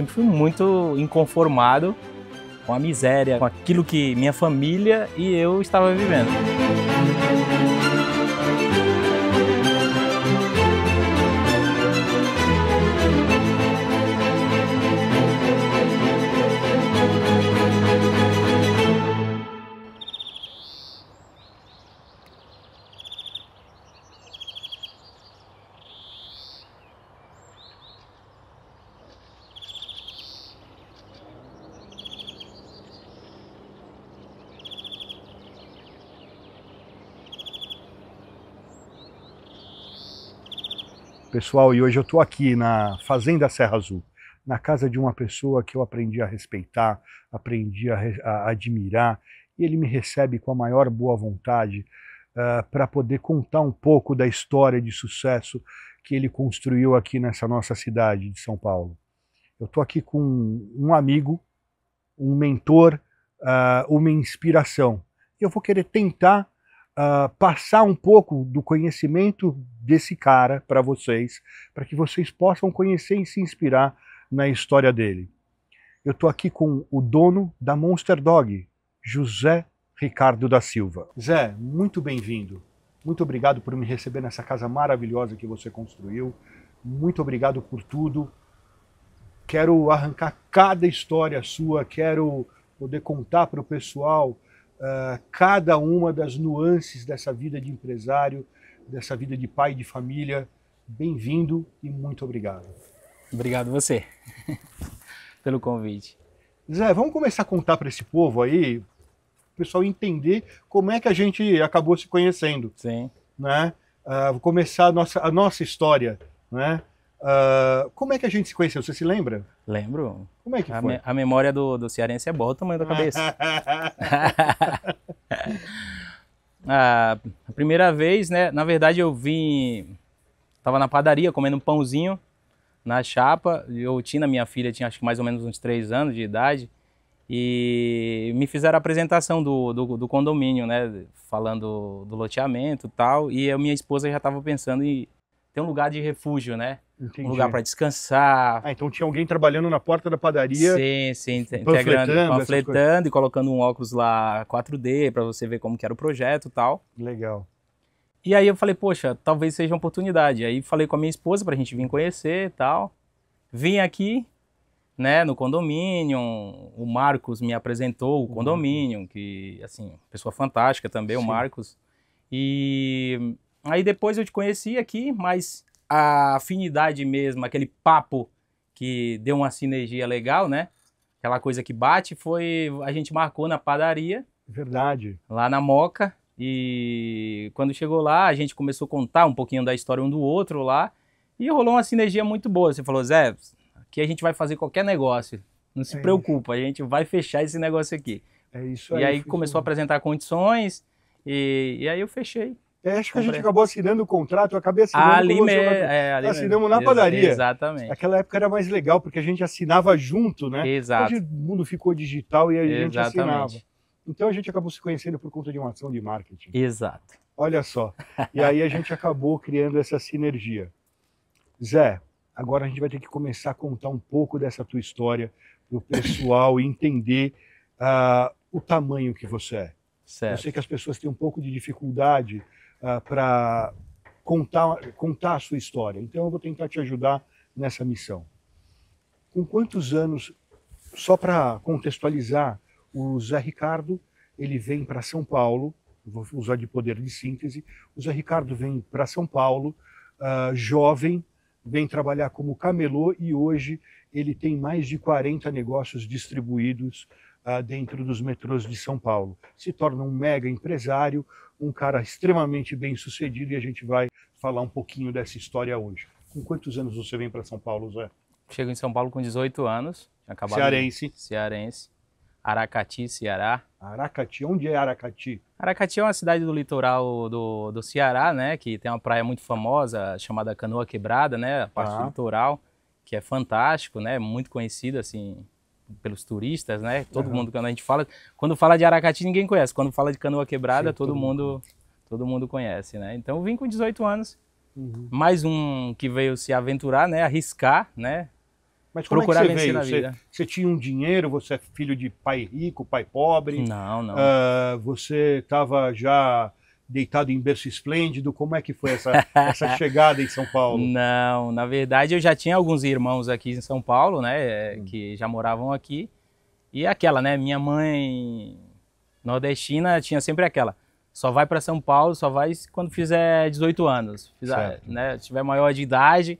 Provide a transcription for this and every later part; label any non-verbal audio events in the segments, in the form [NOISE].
Sempre fui muito inconformado com a miséria, com aquilo que minha família e eu estava vivendo. pessoal e hoje eu estou aqui na Fazenda Serra Azul, na casa de uma pessoa que eu aprendi a respeitar, aprendi a, a admirar e ele me recebe com a maior boa vontade uh, ah, para poder contar um pouco da história de sucesso que ele construiu aqui nessa nossa cidade de São Paulo. Eu estou aqui com um amigo, um mentor, uh, uma inspiração. Eu vou querer tentar uh, passar um pouco do conhecimento desse cara para vocês, para que vocês possam conhecer e se inspirar na história dele. Eu estou aqui com o dono da Monster Dog, José Ricardo da Silva. Zé, muito bem-vindo. Muito obrigado por me receber nessa casa maravilhosa que você construiu. Muito obrigado por tudo. Quero arrancar cada história sua, quero poder contar para o pessoal uh, cada uma das nuances dessa vida de empresário, dessa vida de pai de família. Bem-vindo e muito obrigado. Obrigado você [LAUGHS] pelo convite. Zé, vamos começar a contar para esse povo aí, o pessoal entender como é que a gente acabou se conhecendo. Sim. Né? Uh, vou começar a nossa, a nossa história, né? Uh, como é que a gente se conheceu? Você se lembra? Lembro. Como é que a foi? Me, a memória do, do cearense é boa, o tamanho da cabeça. [LAUGHS] Ah, a primeira vez, né? Na verdade, eu vim. Tava na padaria comendo um pãozinho na chapa. Eu tinha minha filha, tinha acho que mais ou menos uns três anos de idade. E me fizeram a apresentação do, do, do condomínio, né? Falando do loteamento e tal. E a minha esposa já estava pensando em ter um lugar de refúgio, né? Entendi. um lugar para descansar. Ah, então tinha alguém trabalhando na porta da padaria. Sim, sim, integrando, panfletando e colocando um óculos lá 4D para você ver como que era o projeto e tal. Legal. E aí eu falei, poxa, talvez seja uma oportunidade. Aí falei com a minha esposa para a gente vir conhecer e tal. Vim aqui, né, no condomínio, o Marcos me apresentou o uhum. condomínio, que, assim, pessoa fantástica também, sim. o Marcos. E aí depois eu te conheci aqui, mas a afinidade mesmo, aquele papo que deu uma sinergia legal, né? Aquela coisa que bate foi a gente marcou na padaria. Verdade. Lá na Moca. E quando chegou lá, a gente começou a contar um pouquinho da história um do outro lá. E rolou uma sinergia muito boa. Você falou, Zé, aqui a gente vai fazer qualquer negócio. Não se é preocupa, isso. a gente vai fechar esse negócio aqui. É isso aí. E aí começou a apresentar condições. E, e aí eu fechei. É, acho que a gente acabou assinando o contrato, eu acabei assinando ah, ali com você, me... é, ali assinamos mesmo. na padaria. Exatamente. Naquela época era mais legal, porque a gente assinava junto, né? Exato. Hoje o mundo ficou digital e a gente Exatamente. assinava. Então a gente acabou se conhecendo por conta de uma ação de marketing. Exato. Olha só. E aí a gente acabou criando essa sinergia. Zé, agora a gente vai ter que começar a contar um pouco dessa tua história para o pessoal [LAUGHS] entender uh, o tamanho que você é. Certo. Eu sei que as pessoas têm um pouco de dificuldade uh, ah, para contar, contar a sua história. Então eu vou tentar te ajudar nessa missão. Com quantos anos, só para contextualizar, o Zé Ricardo ele vem para São Paulo, vou usar de poder de síntese, o Zé Ricardo vem para São Paulo, uh, jovem, vem trabalhar como camelô e hoje ele tem mais de 40 negócios distribuídos ah, dentro dos metrôs de São Paulo. Se torna um mega empresário, um cara extremamente bem sucedido e a gente vai falar um pouquinho dessa história hoje. Com quantos anos você vem para São Paulo, Zé? Chego em São Paulo com 18 anos. cearense. Cearense. Aracati, Ceará. Aracati, onde é Aracati? Aracati é uma cidade do litoral do, do Ceará, né? Que tem uma praia muito famosa chamada Canoa Quebrada, né? A parte ah. do litoral, que é fantástico, né? Muito conhecida, assim, pelos turistas, né? Todo uhum. mundo, quando a gente fala. Quando fala de Aracati, ninguém conhece. Quando fala de canoa quebrada, Sim, todo, todo mundo, mundo, todo mundo conhece, né? Então eu vim com 18 anos. Uhum. Mais um que veio se aventurar, né? Arriscar, né? Mas como Procurar é que você veio? Você, você, tinha um dinheiro, você é filho de pai rico, pai pobre? Não, não. Uh, você estava já deitado em berço esplêndido? Como é que foi essa, [LAUGHS] essa chegada em São Paulo? Não, na verdade eu já tinha alguns irmãos aqui em São Paulo, né, é, hum. que já moravam aqui. E aquela, né, minha mãe nordestina tinha sempre aquela, só vai para São Paulo, só vai quando fizer 18 anos, fizer, né, tiver maior de idade,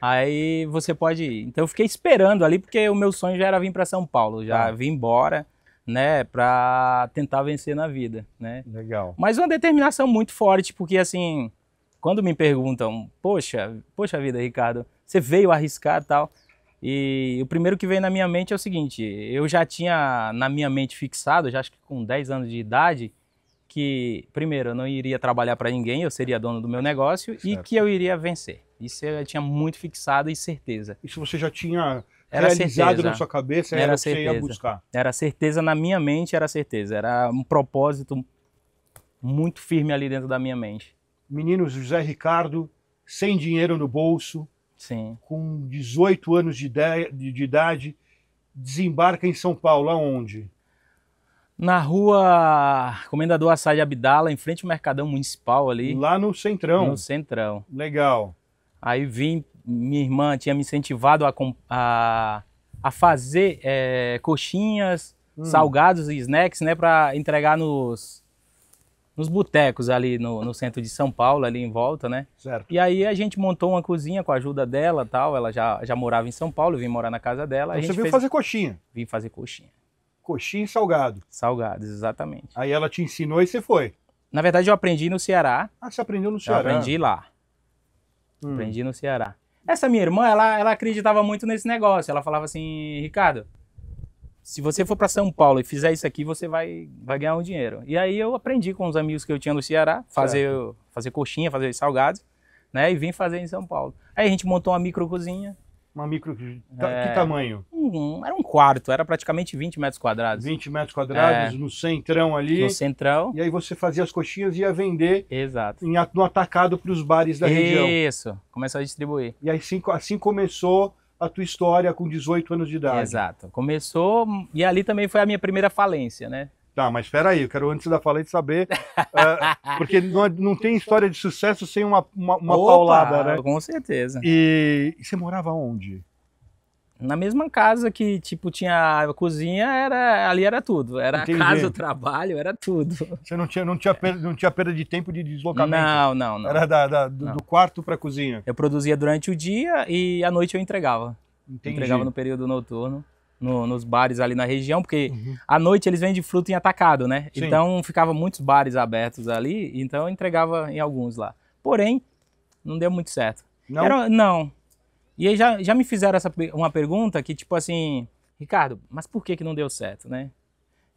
aí você pode ir. Então eu fiquei esperando ali porque o meu sonho já era vir para São Paulo, já ah. vim embora né, para tentar vencer na vida, né? Legal. Mas uma determinação muito forte, porque assim, quando me perguntam, poxa, poxa vida, Ricardo, você veio arriscar tal, e o primeiro que veio na minha mente é o seguinte, eu já tinha na minha mente fixado, já acho que com 10 anos de idade, que primeiro eu não iria trabalhar para ninguém, eu seria dono do meu negócio certo. e que eu iria vencer. Isso eu já tinha muito fixado e certeza. Isso você já tinha era realizado certeza. na sua cabeça, era, era certeza. ia buscar. Era certeza na minha mente, era certeza. Era um propósito muito firme ali dentro da minha mente. Menino José Ricardo, sem dinheiro no bolso, Sim. com 18 anos de, de idade, desembarca em São Paulo, aonde? Na rua Comendador Assad Abdala, em frente ao Mercadão Municipal ali. Lá no Centrão. No Centrão. Legal. Aí vim minha irmã tinha me incentivado a, a, a fazer é, coxinhas, hum. salgados e snacks, né, para entregar nos, nos botecos ali no, no, centro de São Paulo, ali em volta, né? Certo. E aí a gente montou uma cozinha com a ajuda dela tal. Ela já, já morava em São Paulo, eu vim morar na casa dela. Então você veio fez... fazer coxinha? Vim fazer coxinha. Coxinha e salgado? Salgados, exatamente. Aí ela te ensinou e você foi? Na verdade eu aprendi no Ceará. Ah, você aprendeu no Ceará? Eu aprendi lá. Hum. Aprendi no Ceará. Essa minha irmã, ela, ela acreditava muito nesse negócio. Ela falava assim, Ricardo, se você for para São Paulo e fizer isso aqui, você vai, vai ganhar um dinheiro. E aí eu aprendi com os amigos que eu tinha no Ceará, fazer, fazer coxinha, fazer salgados, né? E vim fazer em São Paulo. Aí a gente montou uma micro cozinha, uma micro. É... Que tamanho? Um, era um quarto, era praticamente 20 metros quadrados. 20 metros quadrados, é... no centrão ali. No centrão. E aí você fazia as coxinhas e ia vender Exato. Em, no atacado para os bares da Isso. região. Isso, começou a distribuir. E aí assim, assim começou a tua história com 18 anos de idade. Exato. Começou, e ali também foi a minha primeira falência, né? Tá, mas espera aí, eu quero antes da fala de saber, uh, [LAUGHS] porque não, é, não tem história de sucesso sem uma, uma, uma Opa, paulada, né? Com certeza. E, e, você morava onde? Na mesma casa que, tipo, tinha a cozinha, era, ali era tudo. Era Entendi. casa, o trabalho, era tudo. Você não tinha, não, tinha perda, não tinha perda de tempo de deslocamento? Não, não, não. Era da, da do, não. do quarto para a cozinha? Eu produzia durante o dia e à noite eu entregava. Entendi. Entregava no período noturno no, nos bares ali na região, porque uhum. à noite eles vendem fruta em atacado, né? Sim. Então ficava muitos bares abertos ali, então eu entregava em alguns lá. Porém, não deu muito certo. Não? Era, não. E aí já, já me fizeram essa, uma pergunta que, tipo assim, Ricardo, mas por que, que não deu certo, né?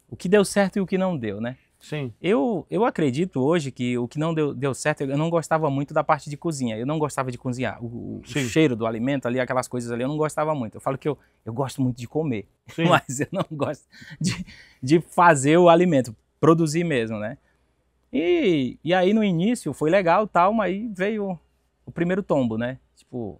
O que deu certo e o que não deu, né? Sim. Eu, eu acredito hoje que o que não deu, deu certo, eu não gostava muito da parte de cozinha. Eu não gostava de cozinhar. O, o cheiro do alimento ali, aquelas coisas ali, eu não gostava muito. Eu falo que eu, eu gosto muito de comer, [LAUGHS] Sim. mas eu não gosto de, de fazer o alimento, produzir mesmo, né? E, e aí no início foi legal tal, mas aí veio o primeiro tombo, né? Tipo,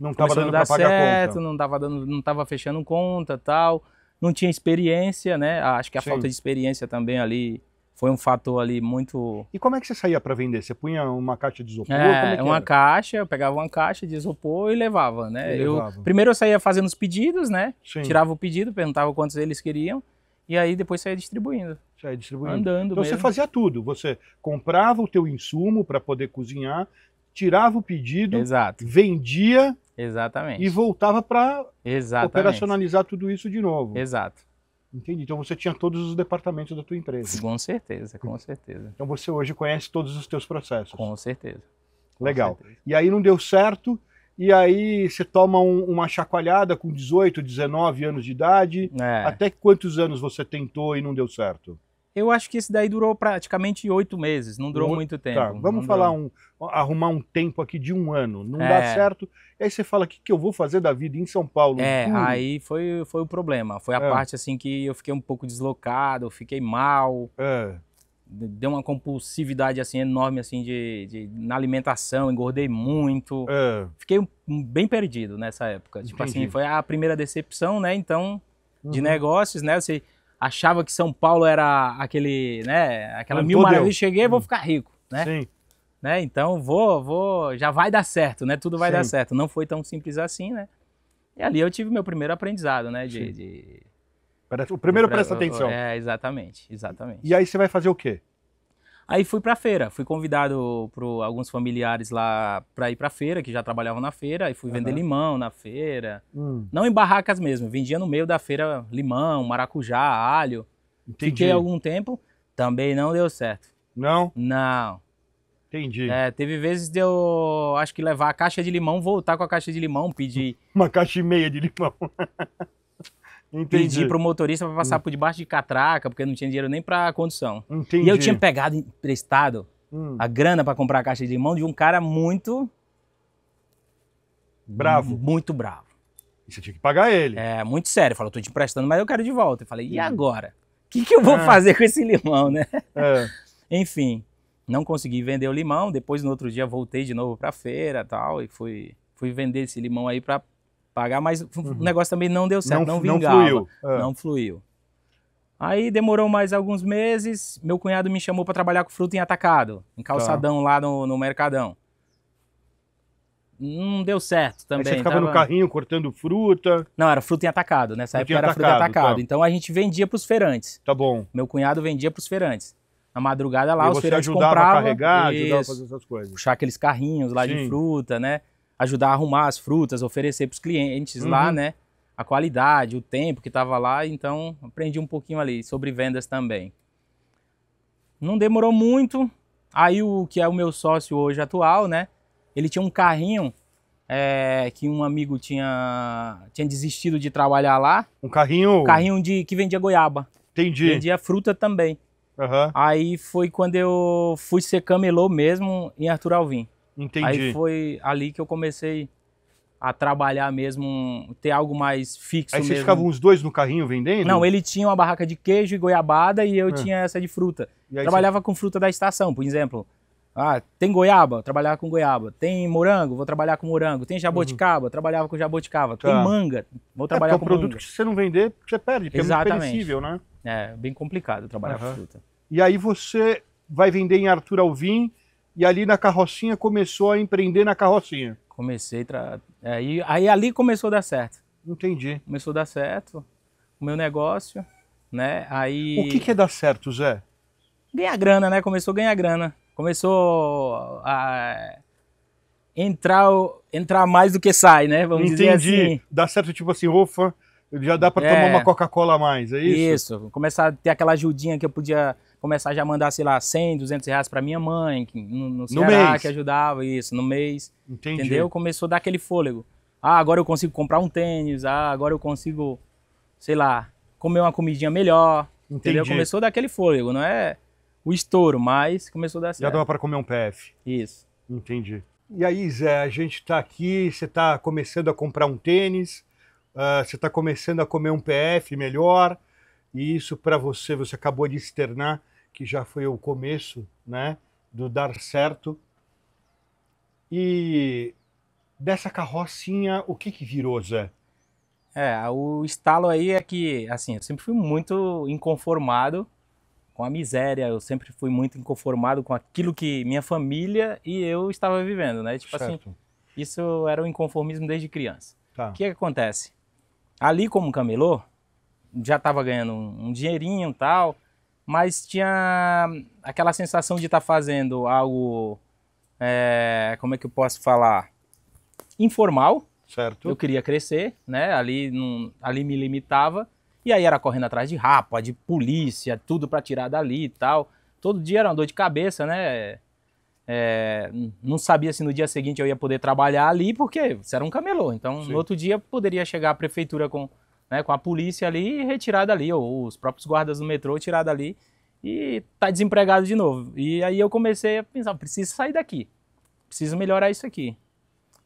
não estava dando para pagar certo, conta. Não estava dando, não tava fechando conta, tal não tinha experiência, né? Ah, acho que a Sim. falta de experiência também ali foi um fator ali muito. E como é que você saía para vender? Você punha uma caixa de isopor? É, é uma era? caixa, eu pegava uma caixa de isopor e levava, né? E eu, levava. primeiro eu saía fazendo os pedidos, né? Sim. Tirava o pedido, perguntava quantos eles queriam e aí depois saía distribuindo. Saía distribuindo. Andando. Então mesmo. você fazia tudo. Você comprava o teu insumo para poder cozinhar, tirava o pedido, Exato. vendia Exatamente. e voltava para operacionalizar tudo isso de novo. Exato. Entendi. Então você tinha todos os departamentos da tua empresa. Com certeza, com certeza. Então você hoje conhece todos os teus processos. Com certeza. Com Legal. Certeza. E aí não deu certo, e aí você toma um, uma chacoalhada com 18, 19 anos de idade. É. Até quantos anos você tentou e não deu certo? Eu acho que esse daí durou praticamente oito meses, não durou muito tá. tempo. Tá, vamos falar um, arrumar um tempo aqui de um ano, não é. dá certo. aí você fala, o que, que eu vou fazer da vida em São Paulo? É, hum. aí foi, foi o problema. Foi a é. parte assim que eu fiquei um pouco deslocado, fiquei mal. É. Deu uma compulsividade assim enorme assim de, de na alimentação, engordei muito. É. Fiquei bem perdido nessa época. Tipo assim, foi a primeira decepção, né? Então, de uhum. negócios, né? Você achava que São Paulo era aquele, né, aquela Não mil maravilhas, cheguei, vou hum. ficar rico, né? Sim. Né? Então vou, vou, já vai dar certo, né? Tudo vai Sim. dar certo. Não foi tão simples assim, né? E ali eu tive meu primeiro aprendizado, né? De, de... O primeiro de... presta atenção. É, exatamente, exatamente. E aí você vai fazer o quê? Aí fui pra feira, fui convidado por alguns familiares lá pra ir pra feira, que já trabalhavam na feira, e fui uhum. vender limão na feira. Hum. Não em barracas mesmo, vendia no meio da feira limão, maracujá, alho. Entendi. Fiquei algum tempo, também não deu certo. Não? Não. Entendi. É, teve vezes de eu, acho que levar a caixa de limão, voltar com a caixa de limão, pedir... [LAUGHS] Uma caixa e meia de limão. [LAUGHS] Entendi. Pedi pro motorista para passar hum. por debaixo de catraca, porque não tinha dinheiro nem para condução. Entendi. E eu tinha pegado emprestado hum. a grana para comprar a caixa de limão de um cara muito bravo. Muito bravo. E você tinha que pagar ele. É, muito sério. Falou, tô te emprestando, mas eu quero de volta. Eu falei, e hum. agora? O que, que eu vou é. fazer com esse limão, né? É. [LAUGHS] Enfim, não consegui vender o limão. Depois, no outro dia, voltei de novo pra feira tal. E fui, fui vender esse limão aí pra pagar, mas uhum. o negócio também não deu certo, não, não vingava. Não fluiu. É. Não fluiu. Aí demorou mais alguns meses, meu cunhado me chamou para trabalhar com fruta em atacado, em calçadão tá. lá no, no Mercadão não deu certo também. Aí você ficava tava... no carrinho cortando fruta? Não, era fruta em atacado. Nessa fruta época era atacado, fruta em atacado. Tá. Então a gente vendia para os feirantes. Tá bom. Meu cunhado vendia para os feirantes. Na madrugada lá, e os feirantes compravam. Ajudava a carregar, isso, ajudava a fazer essas coisas. Puxar aqueles carrinhos lá Sim. de fruta, né? ajudar a arrumar as frutas, oferecer para os clientes uhum. lá, né? A qualidade, o tempo que estava lá, então aprendi um pouquinho ali sobre vendas também. Não demorou muito. Aí o que é o meu sócio hoje atual, né? Ele tinha um carrinho é, que um amigo tinha tinha desistido de trabalhar lá. Um carrinho. Um carrinho de que vendia goiaba. Entendi. Vendia fruta também. Uhum. Aí foi quando eu fui ser camelô mesmo em Arthur Alvim. Entendi. Aí foi ali que eu comecei a trabalhar mesmo, ter algo mais fixo. Aí vocês mesmo. ficavam os dois no carrinho vendendo? Não, ele tinha uma barraca de queijo e goiabada e eu é. tinha essa de fruta. Trabalhava você... com fruta da estação, por exemplo. Ah, tem goiaba? Trabalhava com goiaba. Tem morango? Vou trabalhar com morango. Tem jabuticaba? Uhum. Trabalhava com jabuticaba. Tá. Tem manga? Vou é, trabalhar é, com é um produto que se você não vender, você perde, porque Exatamente. é muito perecível, né? É, bem complicado trabalhar uhum. com fruta. E aí você vai vender em Arthur Alvim e ali na carrocinha começou a empreender na carrocinha. Comecei, tra... É, aí, aí ali começou a dar certo. Entendi. Começou a dar certo o meu negócio, né? Aí... O que, que é dar certo, Zé? Ganhar grana, né? Começou a ganhar grana. Começou a entrar, entrar mais do que sai, né? Vamos Entendi. dizer assim. Entendi. Dá certo, tipo assim, ufa, já dá para é, tomar uma Coca-Cola a mais, é isso? Isso, começar a ter aquela ajudinha que eu podia começar já a mandar, sei lá, 100, 200 reais para minha mãe, que, no, no, Ceará, mês. que ajudava isso, no mês. Entendi. Entendeu? Começou a dar aquele fôlego. Ah, agora eu consigo comprar um tênis, ah, agora eu consigo, sei lá, comer uma comidinha melhor. Entendi. Entendeu? Começou a dar aquele fôlego, não é o estouro, mas começou a dar certo. Já dava para comer um PF. Isso. Entendi. E aí, Zé, a gente está aqui, você está começando a comprar um tênis, uh, você está começando a comer um PF melhor, e isso para você, você acabou de externar que já foi o começo né, do dar certo. E dessa carrocinha, o que, que virou, Zé? É, o estalo aí é que, assim, eu sempre fui muito inconformado com a miséria, eu sempre fui muito inconformado com aquilo que minha família e eu estava vivendo, né? Tipo assim, certo. assim, isso era o um inconformismo desde criança. Tá. O que, é que acontece? Ali como camelô, já estava ganhando um, um dinheirinho e tal, mas tinha aquela sensação de estar tá fazendo algo, é, como é que eu posso falar, informal. Certo. Eu queria crescer, né? Ali, num, ali me limitava. E aí era correndo atrás de rapa, de polícia, tudo para tirar dali e tal. Todo dia era uma dor de cabeça, né? É, não sabia se no dia seguinte eu ia poder trabalhar ali, porque você era um camelô. Então, Sim. no outro dia, poderia chegar à prefeitura com né, com a polícia ali e retirado ali, ou os próprios guardas do metrô tirado ali e tá desempregado de novo. E aí eu comecei a pensar, preciso sair daqui. Preciso melhorar isso aqui.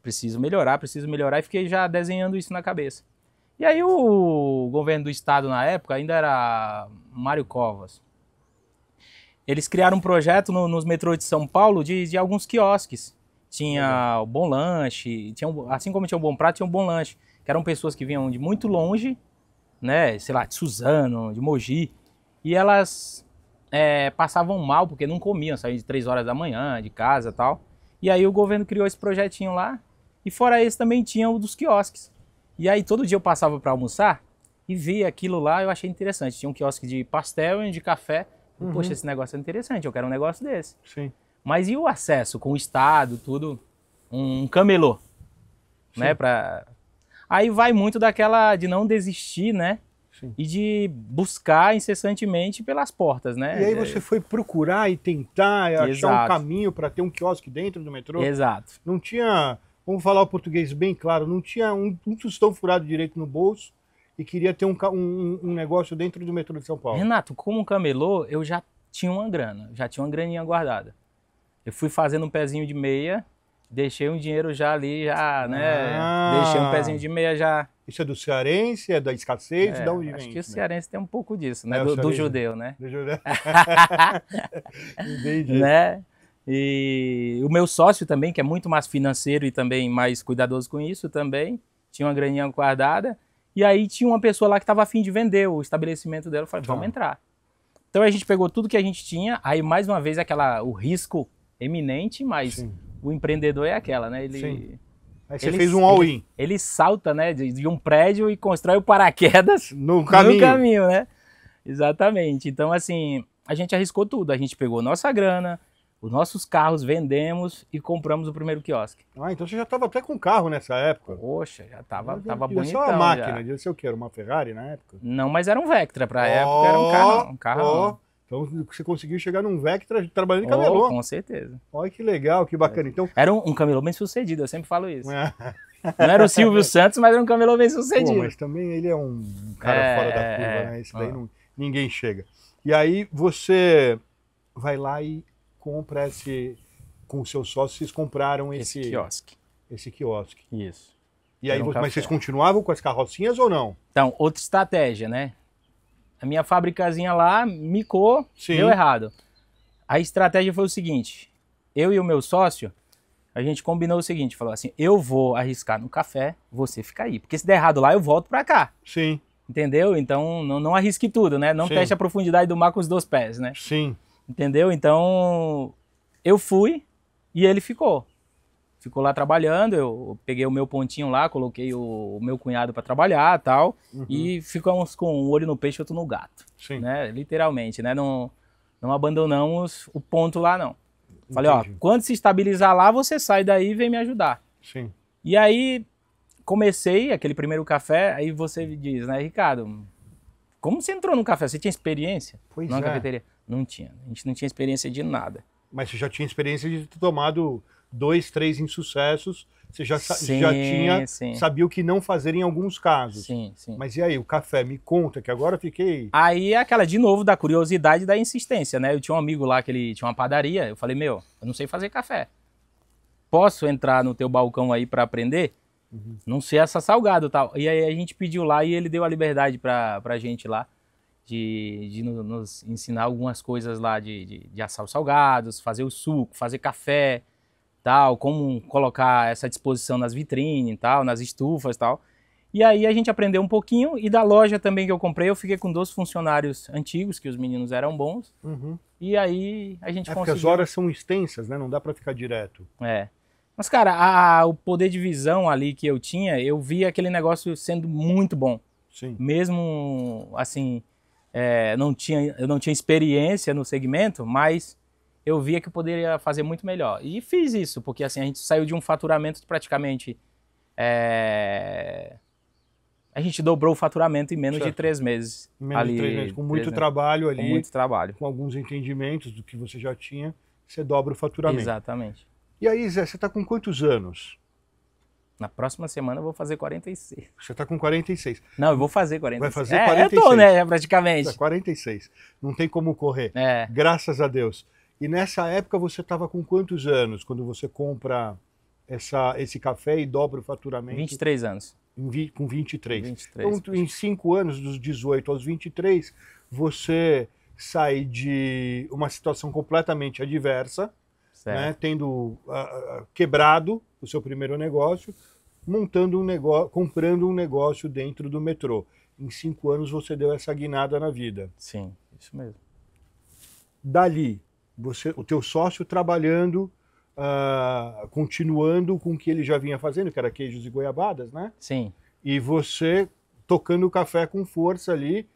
Preciso melhorar, preciso melhorar e fiquei já desenhando isso na cabeça. E aí o governo do estado na época ainda era Mário Covas. Eles criaram um projeto no, nos metrôs de São Paulo de, de alguns quiosques. Tinha o Bom Lanche, tinha um, assim como tinha o Bom Prato, tinha o Bom Lanche que eram pessoas que vinham de muito longe, né, sei lá, de Suzano, de Mogi, e elas é, passavam mal porque não comiam, saíam de três horas da manhã, de casa tal. E aí o governo criou esse projetinho lá, e fora esse também tinha o dos quiosques. E aí todo dia eu passava para almoçar e via aquilo lá, eu achei interessante. Tinha um quiosque de pastel e de café. Uhum. Poxa, esse negócio é interessante, eu quero um negócio desse. Sim. Mas e o acesso com o Estado, tudo? Um camelô, né, Sim. né? Aí vai muito daquela de não desistir, né? Sim. E de buscar incessantemente pelas portas, né? E aí você foi procurar e tentar Exato. achar um caminho para ter um quiosque dentro do metrô? Exato. Não tinha, vamos falar o português bem claro, não tinha um, um tostão furado direito no bolso e queria ter um, um, um negócio dentro do metrô de São Paulo. Renato, como camelô, eu já tinha uma grana, já tinha uma graninha guardada. Eu fui fazendo um pezinho de meia, Deixei um dinheiro já ali, já, né? Ah. Deixei um pezinho de meia já. Isso é do cearense? É da escassez? É, da onde acho que o né? cearense né? tem um pouco disso, né? É, do, do, judeu, né? Do judeu. [LAUGHS] Entendi. Né? E o meu sócio também, que é muito mais financeiro e também mais cuidadoso com isso também, tinha uma graninha guardada. E aí tinha uma pessoa lá que estava afim de vender o estabelecimento dela. Eu falei, vamos tá. entrar. Então a gente pegou tudo que a gente tinha. Aí mais uma vez aquela o risco eminente, mas Sim o empreendedor é aquela, né? Ele, Sim. Aí você ele, fez um all-in. Ele, ele, salta, né, de, de, um prédio e constrói o paraquedas [LAUGHS] no caminho. no caminho, né? Exatamente. Então, assim, a gente arriscou tudo. A gente pegou nossa grana, os nossos carros, vendemos e compramos o primeiro quiosque. Ah, então você já estava até com carro nessa época. Poxa, já estava tava bonitão. Isso é uma máquina, já. devia ser o quê? Era uma Ferrari na época? Não, mas era um Vectra. Para a oh, época era um carro. Um carro oh. Então você conseguiu chegar num Vectra trabalhando em oh, camelô. Oh, com certeza. Olha que legal, que bacana. É, então... Era um, camelô bem sucedido, eu sempre falo isso. [LAUGHS] É. Não era o Silvio [LAUGHS] Santos, mas era um camelô bem sucedido. Pô, mas também ele é um cara é, fora da é, curva, né? Isso é. Ah. daí não, ninguém chega. E aí você vai lá e compra esse. Com o seu sócio, vocês compraram esse. Esse quiosque. Esse quiosque. Isso. E aí, um mas café. vocês continuavam com as carrocinhas ou não? Então, outra estratégia, né? a minha fábricazinha lá micou, Sim. deu errado. A estratégia foi o seguinte: eu e o meu sócio, a gente combinou o seguinte, falou assim: eu vou arriscar no café, você fica aí. Porque se der errado lá, eu volto pra cá. Sim. Entendeu? Então não, não arrisque tudo, né? Não Sim. teste a profundidade do mar com os dois pés, né? Sim. Entendeu? Então eu fui e ele ficou ficou lá trabalhando. Eu peguei o meu pontinho lá, coloquei o, o meu cunhado para trabalhar tal. Uhum. E ficamos com um olho no peixe e outro no gato. Sim. Né? Literalmente, né? Não, não abandonamos o ponto lá, não. Falei, ó, quando se estabilizar lá, você sai daí e vem me ajudar. Sim. E aí comecei aquele primeiro café, aí você diz, né, Ricardo, como você entrou no café? Você tinha experiência? Pois numa é. cafeteria? Não tinha. A gente não tinha experiência de nada. Mas você já tinha experiência de ter tomado dois, três insucessos, você já, sim, já tinha, sim. sabia o que não fazer em alguns casos. Sim, sim. Mas e aí, o café, me conta, que agora eu fiquei... Aí é aquela, de novo, da curiosidade e da insistência, né? Eu tinha um amigo lá que ele tinha uma padaria, eu falei, meu, eu não sei fazer café. Posso entrar no teu balcão aí para aprender? Uhum. Não sei essa salgado tal. E aí a gente pediu lá e ele deu a liberdade pra, pra gente lá de, de nos ensinar algumas coisas lá de, de, de assar os salgados, fazer o suco, fazer café tal, como colocar essa disposição nas vitrines e tal, nas estufas e tal. E aí a gente aprendeu um pouquinho e da loja também que eu comprei, eu fiquei com dois funcionários antigos, que os meninos eram bons. Uhum. E aí a gente é, conseguiu... Porque as horas são extensas, né? Não dá para ficar direto. É. Mas, cara, a, o poder de visão ali que eu tinha, eu vi aquele negócio sendo muito bom. Sim. Mesmo, assim, é, não tinha, eu não tinha experiência no segmento, mas eu via que eu poderia fazer muito melhor. E fiz isso, porque assim, a gente saiu de um faturamento de praticamente. É... A gente dobrou o faturamento em menos certo. de três meses. menos ali, de três meses, com muito meses. trabalho ali. Com muito trabalho. Com alguns entendimentos do que você já tinha, você dobra o faturamento. Exatamente. E aí, Zé, você está com quantos anos? Na próxima semana eu vou fazer 46. Você está com 46. Não, eu vou fazer 46. Vai fazer 46. É, eu tô, né, praticamente. É, tá 46. Não tem como correr. É. Graças a Deus. E nessa época você estava com quantos anos quando você compra essa, esse café e dobra o faturamento? 23 anos. Em com 23. 23. Então, em 5 anos, dos 18 aos 23, você sai de uma situação completamente adversa, né, tendo uh, quebrado o seu primeiro negócio, montando um negócio, comprando um negócio dentro do metrô. Em cinco anos você deu essa guinada na vida. Sim, isso mesmo. Dali, você, o teu sócio trabalhando, uh, continuando com o que ele já vinha fazendo, que era queijos e goiabadas, né? Sim. E você tocando o café com força ali.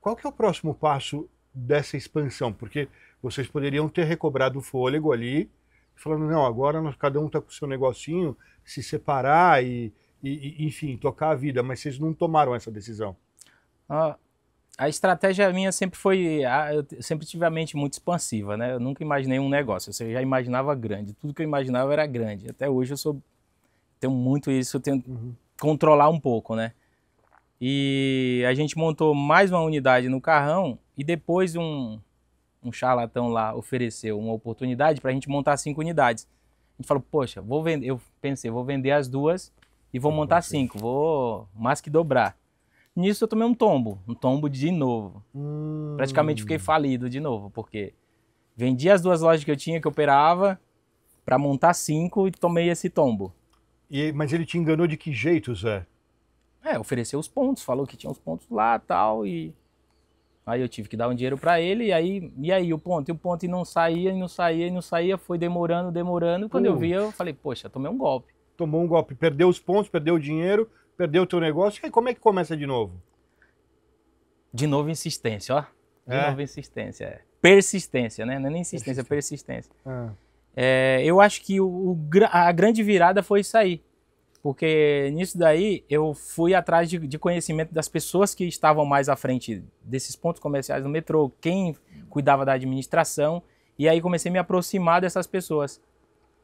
Qual que é o próximo passo dessa expansão? Porque vocês poderiam ter recobrado o fôlego ali, falando, não, agora nós, cada um está com o seu negocinho, se separar e, e, enfim, tocar a vida, mas vocês não tomaram essa decisão. Ah, a estratégia minha sempre foi. Eu sempre tive a mente muito expansiva, né? Eu nunca imaginei um negócio, eu já imaginava grande. Tudo que eu imaginava era grande. Até hoje eu sou. Tenho muito isso, eu tento uhum. controlar um pouco, né? E a gente montou mais uma unidade no Carrão e depois um, um charlatão lá ofereceu uma oportunidade para a gente montar cinco unidades. A gente falou, poxa, vou vender. Eu pensei, vou vender as duas e vou montar cinco, vou mais que dobrar. Nisso eu tomei um tombo, um tombo de novo. Hum. Praticamente fiquei falido de novo, porque vendi as duas lojas que eu tinha, que eu operava, para montar cinco e tomei esse tombo. E, mas ele te enganou de que jeito, Zé? É, ofereceu os pontos, falou que tinha os pontos lá tal, e aí eu tive que dar um dinheiro para ele, e aí, e aí o ponto, e o ponto, e não saía, e não saía, e não saía, foi demorando, demorando. Quando eu vi, eu falei, poxa, tomei um golpe. Tomou um golpe, perdeu os pontos, perdeu o dinheiro, perdeu o teu negócio, aí como é que começa de novo? De novo insistência, ó. De é. novo insistência. É. Persistência, né? Não é nem insistência, é persistência. persistência. Ah. É. É, eu acho que o, o, a grande virada foi isso aí. Porque nisso daí eu fui atrás de, de, conhecimento das pessoas que estavam mais à frente desses pontos comerciais no metrô, quem cuidava da administração, e aí comecei a me aproximar dessas pessoas.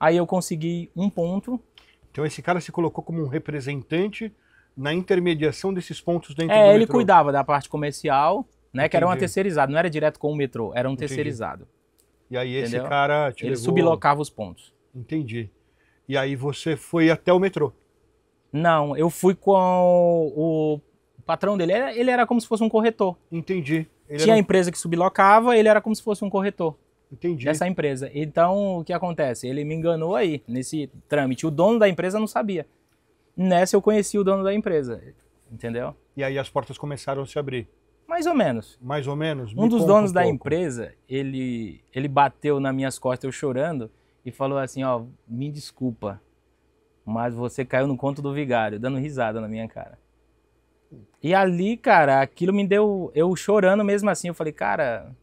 Aí eu consegui um ponto. Então esse cara se colocou como um representante na intermediação desses pontos dentro é, do metrô. É, ele cuidava da parte comercial, né? Entendi. Que era uma terceirizada, não era direto com o metrô, era um Entendi. terceirizado. E aí esse entendeu? cara te Ele levou... sublocava os pontos. Entendi. E aí você foi até o metrô? Não, eu fui com o, patrão dele, ele era, como se fosse um corretor. Entendi. Ele Tinha um... a empresa que sublocava, ele era como se fosse um corretor. Entendi. Dessa empresa. Então, o que acontece? Ele me enganou aí, nesse trâmite. O dono da empresa não sabia. Nessa eu conheci o dono da empresa, entendeu? E aí as portas começaram a se abrir. Mais ou menos. Mais ou menos. Me um dos donos um da empresa, ele ele bateu nas minhas costas eu chorando e falou assim, ó, me desculpa, mas você caiu no conto do vigário, dando risada na minha cara. E ali, cara, aquilo me deu eu chorando mesmo assim, eu falei, cara,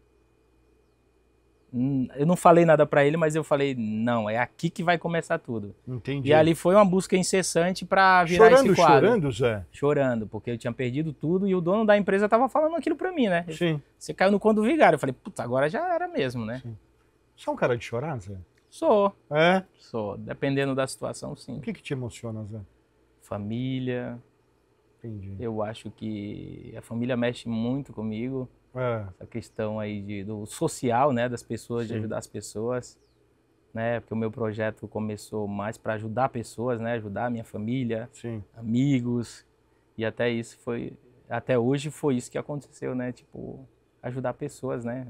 eu não falei nada para ele, mas eu falei, não, é aqui que vai começar tudo. Entendi. E ali foi uma busca incessante para virar chorando, esse quadro. Chorando, Zé? Chorando, porque eu tinha perdido tudo e o dono da empresa tava falando aquilo para mim, né? Sim. Você caiu no conto vigário. Eu falei, puta, agora já era mesmo, né? Sim. Você é um cara de chorar, Zé? Sou. É? Sou. Dependendo da situação, sim. O que que te emociona, Zé? Família. Entendi. Eu acho que a família mexe muito comigo. É. questão aí de, do social, né, das pessoas, Sim. de ajudar as pessoas, né? Porque o meu projeto começou mais para ajudar pessoas, né, ajudar a minha família, Sim. amigos, e até isso foi até hoje foi isso que aconteceu, né? Tipo, ajudar pessoas, né?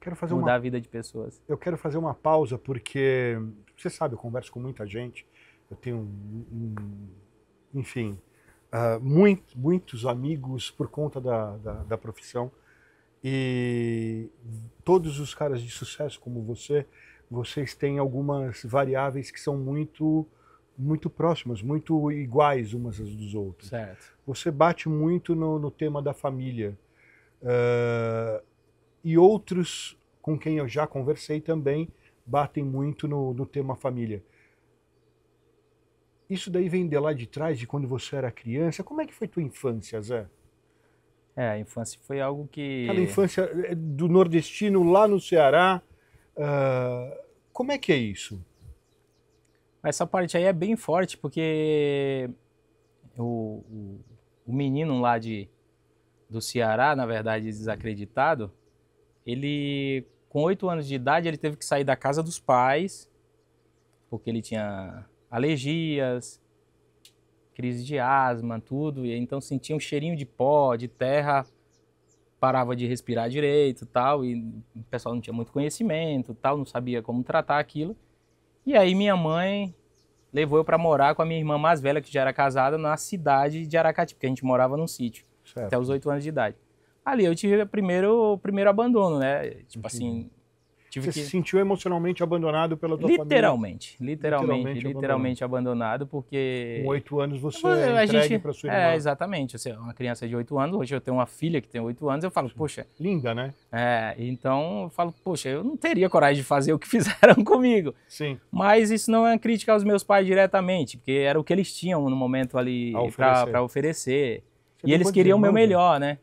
Quero fazer mudar uma... a vida de pessoas. Eu quero fazer uma pausa porque você sabe, eu converso com muita gente, eu tenho, um, um, enfim, uh, muito, muitos amigos por conta da, da, da profissão e todos os caras de sucesso como você, vocês têm algumas variáveis que são muito muito próximas, muito iguais umas às dos outros. Certo. Você bate muito no, no tema da família. Uh, e outros com quem eu já conversei também batem muito no, no tema família. Isso daí vem de lá de trás, de quando você era criança. Como é que foi tua infância, Zé? É, a infância foi algo que. Aquela infância eh, do nordestino lá no Ceará. Uh, como é que é isso? Essa parte aí é bem forte, porque o, o, o menino lá de, do Ceará, na verdade desacreditado, ele, com oito anos de idade, ele teve que sair da casa dos pais, porque ele tinha alergias, crise de asma, tudo, e então sentia um cheirinho de pó, de terra, parava de respirar direito, tal, e o pessoal não tinha muito conhecimento, tal, não sabia como tratar aquilo. E aí minha mãe levou eu para morar com a minha irmã mais velha, que já era casada, na cidade de Aracati, porque a gente morava num sítio, certo. até os oito anos de idade. Ali eu tive o primeiro, o primeiro abandono, né? Tipo assim, Tive Você que... se sentiu emocionalmente abandonado pela tua literalmente, família? Literalmente, literalmente, literalmente abandonado. abandonado, porque... Com oito anos você é entregue gente... para sua é, irmã. É, exatamente. Você assim, é uma criança de oito anos, hoje eu tenho uma filha que tem oito anos, eu falo, Sim. poxa... Linda, né? É, então eu falo, poxa, eu não teria coragem de fazer o que [LAUGHS] fizeram comigo. Sim. Mas isso não é uma crítica aos meus pais diretamente, porque era o que eles tinham no momento ali para oferecer. Pra, pra oferecer. E eles queriam o meu melhor, né?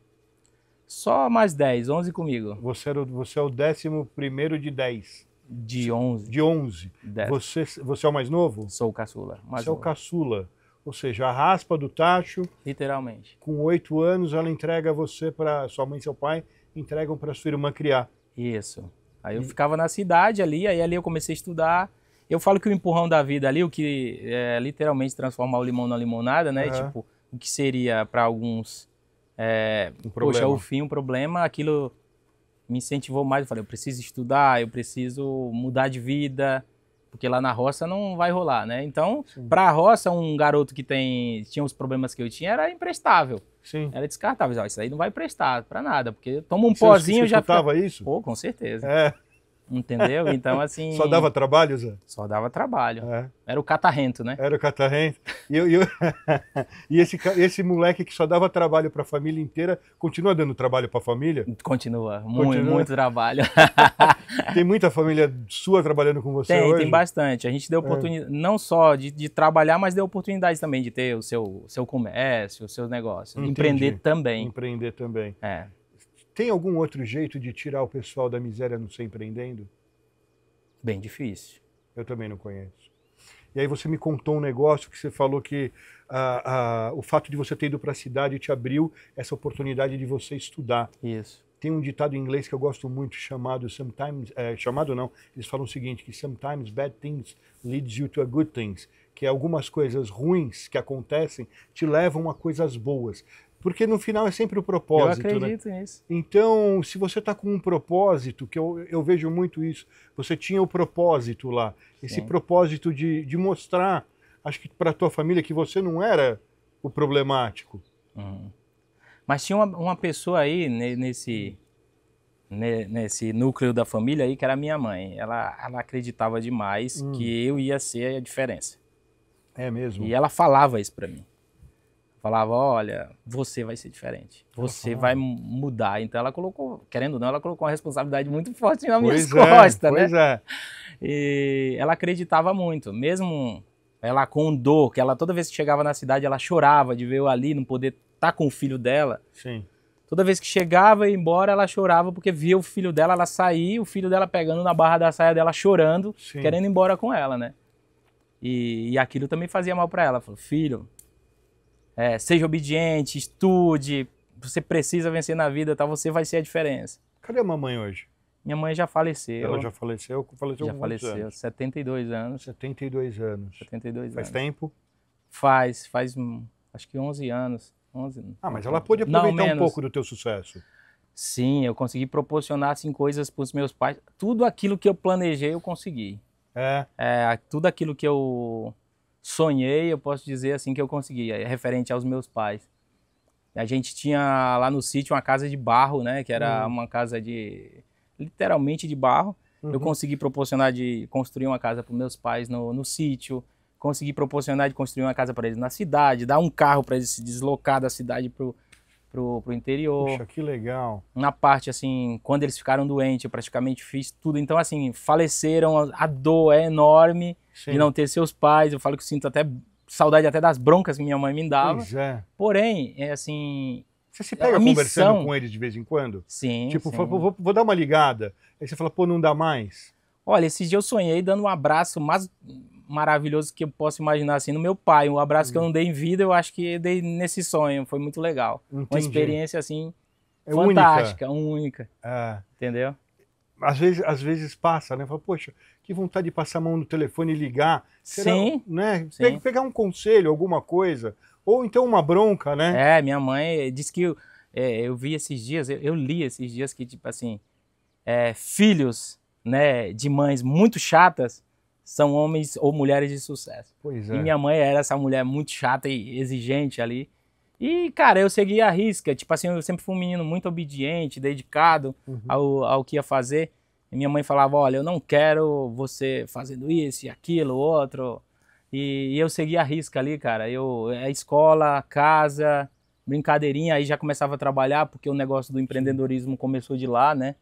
Só mais 10, 11 comigo. Você, era, você é o 11 de 10. De 11. De 11. Você, você é o mais novo? Sou o caçula. Mais você novo. é o caçula. Ou seja, a raspa do tacho. Literalmente. Com oito anos, ela entrega você para sua mãe e seu pai, entregam para sua irmã criar. Isso. Aí eu e... ficava na cidade ali, aí ali eu comecei a estudar. Eu falo que o empurrão da vida ali, o que é literalmente transformar o limão na limonada, né? Uhum. Tipo, o que seria para alguns é, um poxa, o fim, um problema, aquilo me incentivou mais. Eu falei, eu preciso estudar, eu preciso mudar de vida, porque lá na roça não vai rolar, né? Então, para a roça, um garoto que tem tinha os problemas que eu tinha era imprestável. Sim. Era descartável. Isso aí não vai prestar para nada, porque toma um Você pozinho já. Você fica... isso? Pô, com certeza. É. Entendeu? Então, [LAUGHS] assim. Só dava trabalho, Zé? Só dava trabalho. É. Era o catarrento, né? Era o catarrento. E, eu, eu... [LAUGHS] e esse, esse moleque que só dava trabalho para a família inteira, continua dando trabalho para a família? Continua. Muito, continua. muito trabalho. [LAUGHS] tem muita família sua trabalhando com você tem, hoje? Tem, bastante. A gente deu oportunidade, é. não só de, de, trabalhar, mas deu oportunidade também de ter o seu, seu comércio, os seus negócios. Entendi. Empreender também. Empreender também. É. Tem algum outro jeito de tirar o pessoal da miséria não se empreendendo? Bem difícil. Eu também não conheço. E aí você me contou um negócio que você falou que ah, ah, o fato de você ter ido para a cidade te abriu essa oportunidade de você estudar. Isso. Tem um ditado em inglês que eu gosto muito chamado sometimes, eh, chamado não, eles falam o seguinte, que sometimes bad things leads you to good things, que é algumas coisas ruins que acontecem te levam a coisas boas. Porque no final é sempre o propósito. Eu né? acredito né? nisso. Então, se você está com um propósito, que eu, eu vejo muito isso, você tinha o propósito lá, esse propósito de, de mostrar, acho que para a tua família, que você não era o problemático. Uhum. Mas tinha uma, uma pessoa aí nesse, nesse núcleo da família aí que era minha mãe. Ela, ela acreditava demais hum. que eu ia ser a diferença. É mesmo. E ela falava isso para mim falava, olha, você vai ser diferente, você vai mudar. Então ela colocou, querendo ou não, ela colocou uma responsabilidade muito forte na minha costa, [LAUGHS] é, né? Pois é. E ela acreditava muito, mesmo ela com dor, que ela toda vez que chegava na cidade ela chorava de ver eu ali, não poder estar tá com o filho dela. Sim. Toda vez que chegava e ia embora, ela chorava porque via o filho dela, ela sair, o filho dela pegando na barra da saia dela, chorando, Sim. querendo ir embora com ela, né? E, e aquilo também fazia mal para ela. Falou, filho, é, seja obediente, estude, você precisa vencer na vida, tá? Você vai ser a diferença. Cadê a mamãe hoje? Minha mãe já faleceu. Ela já faleceu? Faleceu Já faleceu, anos. 72 anos. 72 anos. 72 faz anos. Faz tempo? Faz, faz acho que 11 anos. 11, ah, mas ela pôde aproveitar Não, um pouco do teu sucesso. Sim, eu consegui proporcionar assim, coisas para os meus pais. Tudo aquilo que eu planejei, eu consegui. É. é tudo aquilo que eu sonhei, eu posso dizer assim que eu consegui, é referente aos meus pais. A gente tinha lá no sítio uma casa de barro, né, que era uhum. uma casa de literalmente de barro. Uhum. Eu consegui proporcionar de construir uma casa para meus pais no, no sítio, consegui proporcionar de construir uma casa para eles na cidade, dar um carro para eles se deslocar da cidade para pro, pro interior. Puxa, que legal. Na parte, assim, quando eles ficaram doentes, eu é praticamente fiz tudo. Então, assim, faleceram, a dor é enorme Sim. de não ter seus pais. Eu falo que sinto até saudade até das broncas que minha mãe me dava. Pois é. Porém, é assim. Você se pega conversando com eles de vez em quando? Sim. Tipo, sim. vou, vou dar uma ligada. Aí você fala, pô, não dá mais. Olha, esses dias eu sonhei dando um abraço mas, maravilhoso que eu posso imaginar assim no meu pai. Um abraço hum. que eu hum. não dei em vida, eu acho que dei nesse sonho. Foi muito legal. Entendi. Uma experiência assim é fantástica, única. única. É. Entendeu? Às vezes, às vezes passa, né? Fala, poxa, que vontade de passar a mão no telefone e ligar. Será, sim. Né? Sim. Pegar um conselho, alguma coisa. Ou então uma bronca, né? É, minha mãe eh, disse que. É, eu vi esses dias, eu, eu, li esses dias que, tipo assim, é, filhos né, de mães muito chatas são homens ou mulheres de sucesso. Pois é. E minha mãe era essa mulher muito chata e exigente ali. E, cara, eu segui a risca. Tipo assim, eu sempre fui um menino muito obediente, dedicado uhum. ao, ao que ia fazer. E minha mãe falava: Olha, eu não quero você fazendo isso e aquilo, outro. E, e eu segui a risca ali, cara. Eu, a é escola, casa, brincadeirinha. Aí já começava a trabalhar, porque o negócio do empreendedorismo começou de lá, né?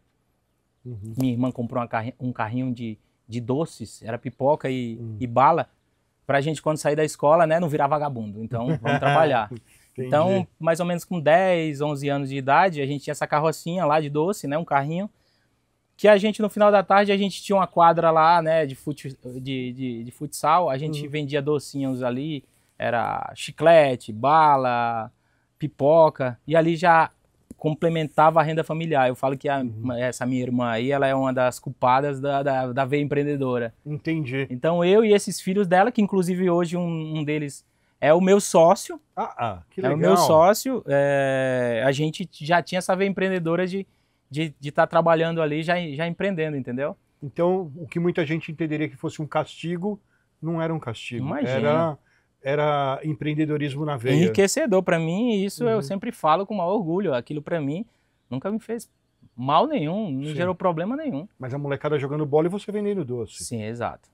Uhum. Minha irmã comprou carri um carrinho de de doces, era pipoca e, hum. e bala, gente quando sair da escola, né, não virar vagabundo. Então, vamos trabalhar. [LAUGHS] então, mais ou menos com 10, 11 anos de idade, a gente tinha essa carrocinha lá de doce, né, um carrinho, que a gente, no final da tarde, a gente tinha uma quadra lá, né, de, fut, de, de, de futsal, a gente hum. vendia docinhos ali, era chiclete, bala, pipoca, e ali já complementava a renda familiar. Eu falo que a, uhum. essa minha irmã aí, ela é uma das culpadas da, da, da veia empreendedora. Entendi. Então eu e esses filhos dela, que inclusive hoje um, um deles é o meu sócio. Ah, ah que legal. É o meu sócio. É, a gente já tinha essa veia empreendedora de estar de, de tá trabalhando ali, já, já empreendendo, entendeu? Então, o que muita gente entenderia que fosse um castigo, não era um castigo. Imagina. Era era empreendedorismo na veia. Enriquecedor para mim, isso uhum. eu sempre falo com maior orgulho. Aquilo para mim nunca me fez mal nenhum, não Sim. gerou problema nenhum. Mas a molecada jogando bola e você vendendo doce. Sim, exato.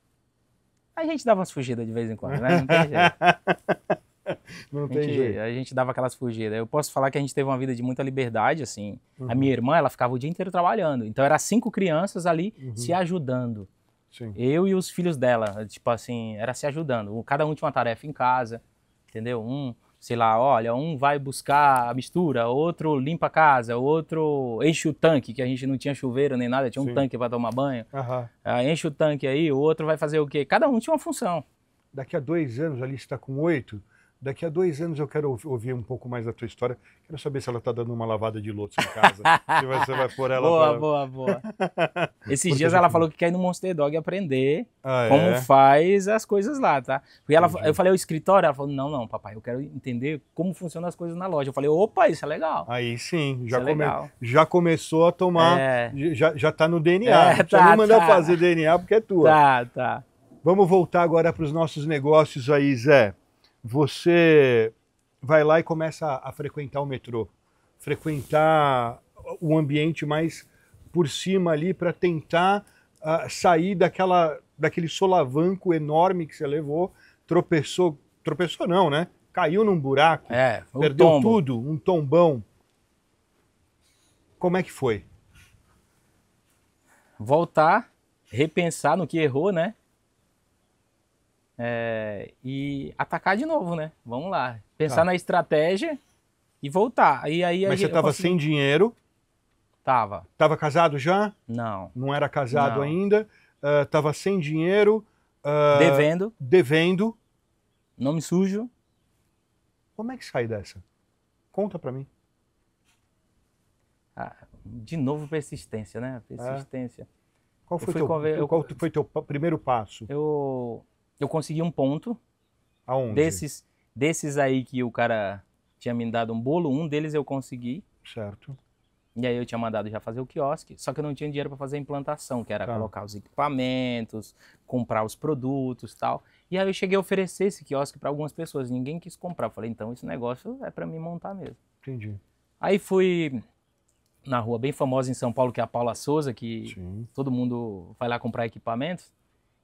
A gente dava umas fugidas de vez em quando, né? Não tem jeito. [LAUGHS] não tem a gente, jeito. A gente dava aquelas fugidas. Eu posso falar que a gente teve uma vida de muita liberdade, assim. Uhum. A minha irmã, ela ficava o dia inteiro trabalhando. Então, era cinco crianças ali uhum. se ajudando. Sim. Eu e os filhos dela, tipo assim, era se ajudando. Cada um tinha uma tarefa em casa, entendeu? Um, sei lá, olha, um vai buscar a mistura, outro limpa a casa, outro enche o tanque, que a gente não tinha chuveiro nem nada, tinha Sim. um tanque para tomar banho. Ah, enche o tanque aí, o outro vai fazer o quê? Cada um tinha uma função. Daqui a dois anos, ali está com oito, Daqui a dois anos eu quero ouvir um pouco mais da tua história. Quero saber se ela está dando uma lavada de lotos em casa. [LAUGHS] se você vai pôr ela. Boa, pra... boa, boa. [LAUGHS] Esses dias ela falou que quer ir no Monster Dog aprender ah, é? como é? faz as coisas lá, tá? Porque ela, eu falei o escritório, ela falou: não, não, papai, eu quero entender como funcionam as coisas na loja. Eu falei: opa, isso é legal. Aí sim, já, é come... é já começou a tomar, é. já, já tá no DNA. É, tá, já me mandou tá. fazer DNA porque é tua. Tá, tá. Vamos voltar agora para os nossos negócios aí, Zé você vai lá e começa a, frequentar o metrô, frequentar o ambiente mais por cima ali para tentar uh, sair daquela, daquele solavanco enorme que você levou, tropeçou, tropeçou não, né? Caiu num buraco, é, perdeu tombo. tudo, um tombão. Como é que foi? Voltar, repensar no que errou, né? É, e atacar de novo, né? Vamos lá. Pensar tá. na estratégia e voltar. E aí, Mas aí, você estava consegui... sem dinheiro? Tava. Tava casado já? Não. Não era casado Não. ainda? Uh, tava sem dinheiro? Uh, devendo. Devendo. Nome sujo. Como é que sai dessa? Conta para mim. Ah, de novo persistência, né? Persistência. É. Qual, foi teu, conver... qual foi teu primeiro passo? Eu eu consegui um ponto. Aonde? Desses, desses aí que o cara tinha me dado um bolo, um deles eu consegui. Certo. E aí eu tinha mandado já fazer o quiosque, só que eu não tinha dinheiro para fazer a implantação, que era tá. colocar os equipamentos, comprar os produtos, tal. E aí eu cheguei a oferecer esse quiosque para algumas pessoas, ninguém quis comprar. Eu falei, então esse negócio é para mim montar mesmo. Entendi. Aí fui na rua bem famosa em São Paulo, que é a Paula Souza, que Sim. todo mundo vai lá comprar equipamentos.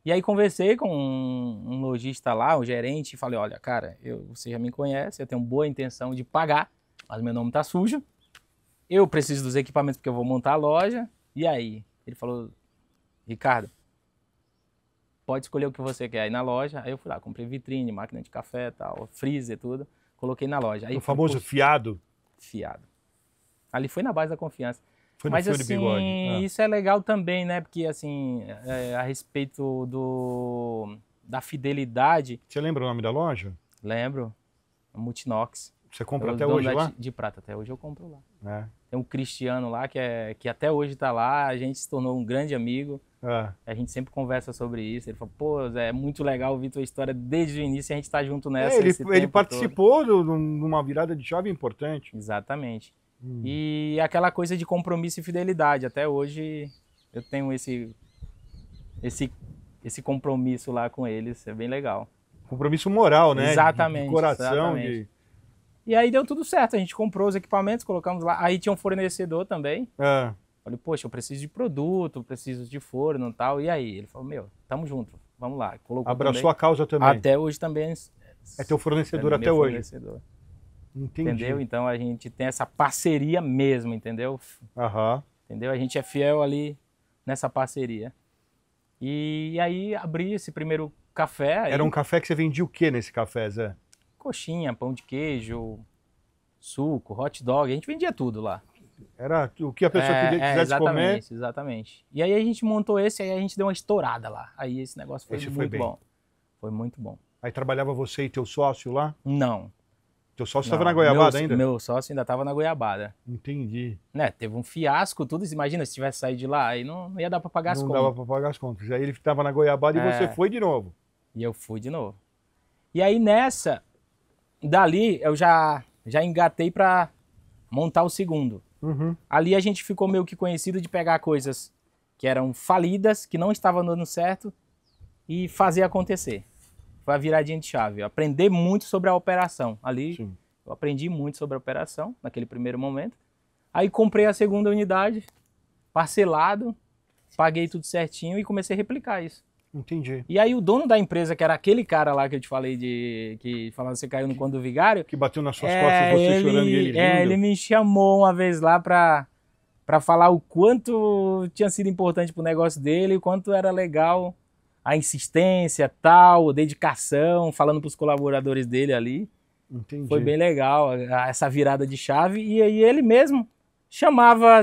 E aí conversei com um, um lojista lá, um gerente, e falei, olha, cara, eu, você já me conhece, eu tenho boa intenção de pagar, mas meu nome tá sujo. Eu preciso dos equipamentos porque eu vou montar a loja. E aí? Ele falou, Ricardo, pode escolher o que você quer aí na loja. Aí eu fui lá, comprei vitrine, máquina de café, tal, freezer, tudo. Coloquei na loja. Aí o famoso fiado? Fiado. Ali foi na base da confiança. Foi Mas assim, ah. isso é legal também, né? Porque assim, é, a respeito do da fidelidade. Você lembra o nome da loja? Lembro. Multinox. Você compra eu até hoje lá? De, prata, até hoje eu compro lá. É. Tem um Cristiano lá que, é, que até hoje está lá, a gente se tornou um grande amigo. É. A gente sempre conversa sobre isso. Ele fala, pô, é muito legal ouvir tua história desde o início e a gente está junto nessa. É, ele, ele participou de uma virada de chave importante. Exatamente. Hum. E aquela coisa de compromisso e fidelidade. Até hoje eu tenho esse, esse, esse compromisso lá com eles, é bem legal. Compromisso moral, né? Exatamente. De coração. Exatamente. De... E aí deu tudo certo, a gente comprou os equipamentos, colocamos lá. Aí tinha um fornecedor também. É. Falei, poxa, eu preciso de produto, preciso de forno e tal. E aí? Ele falou, meu, tamo junto, vamos lá. Colocou Abraçou também. a causa também. Até hoje também. É, é teu fornecedor é até fornecedor. hoje. Entendi. Entendeu? Então a gente tem essa parceria mesmo, entendeu? Uhum. Entendeu? A gente é fiel ali nessa parceria. E aí abri esse primeiro café. Aí... Era um café que você vendia o que nesse café, Zé? Coxinha, pão de queijo, suco, hot dog, a gente vendia tudo lá. Era o que a pessoa é, queria, é, quisesse é, exatamente, comer. Exatamente, E aí a gente montou esse, aí a gente deu uma estourada lá. Aí esse negócio foi esse muito foi bom. Foi muito bom. Aí trabalhava você e teu sócio lá? Não. Teu sócio estava na Goiabada meu, ainda? Meu sócio ainda estava na Goiabada. Entendi. Né, teve um fiasco, tudo. Imagina se tivesse saído de lá, aí não, não ia dar para pagar não as contas. Não dava para pagar as contas. Aí ele estava na Goiabada é. e você é. foi de novo. E eu fui de novo. E aí nessa, dali eu já, já engatei para montar o segundo. Uhum. Ali a gente ficou meio que conhecido de pegar coisas que eram falidas, que não estavam dando certo e fazer acontecer. Foi a viradinha de chave. Aprender muito sobre a operação. Ali Sim. eu aprendi muito sobre a operação, naquele primeiro momento. Aí comprei a segunda unidade, parcelado, paguei tudo certinho e comecei a replicar isso. Entendi. E aí o dono da empresa, que era aquele cara lá que eu te falei de. que falando que você caiu no conto do vigário. Que bateu nas suas é, costas, você ele, chorando e ele é, rindo. É, ele me chamou uma vez lá para para falar o quanto tinha sido importante pro negócio dele, o quanto era legal a insistência, tal, dedicação, falando para os colaboradores dele ali. Entendi. Foi bem legal essa virada de chave. E aí ele mesmo chamava.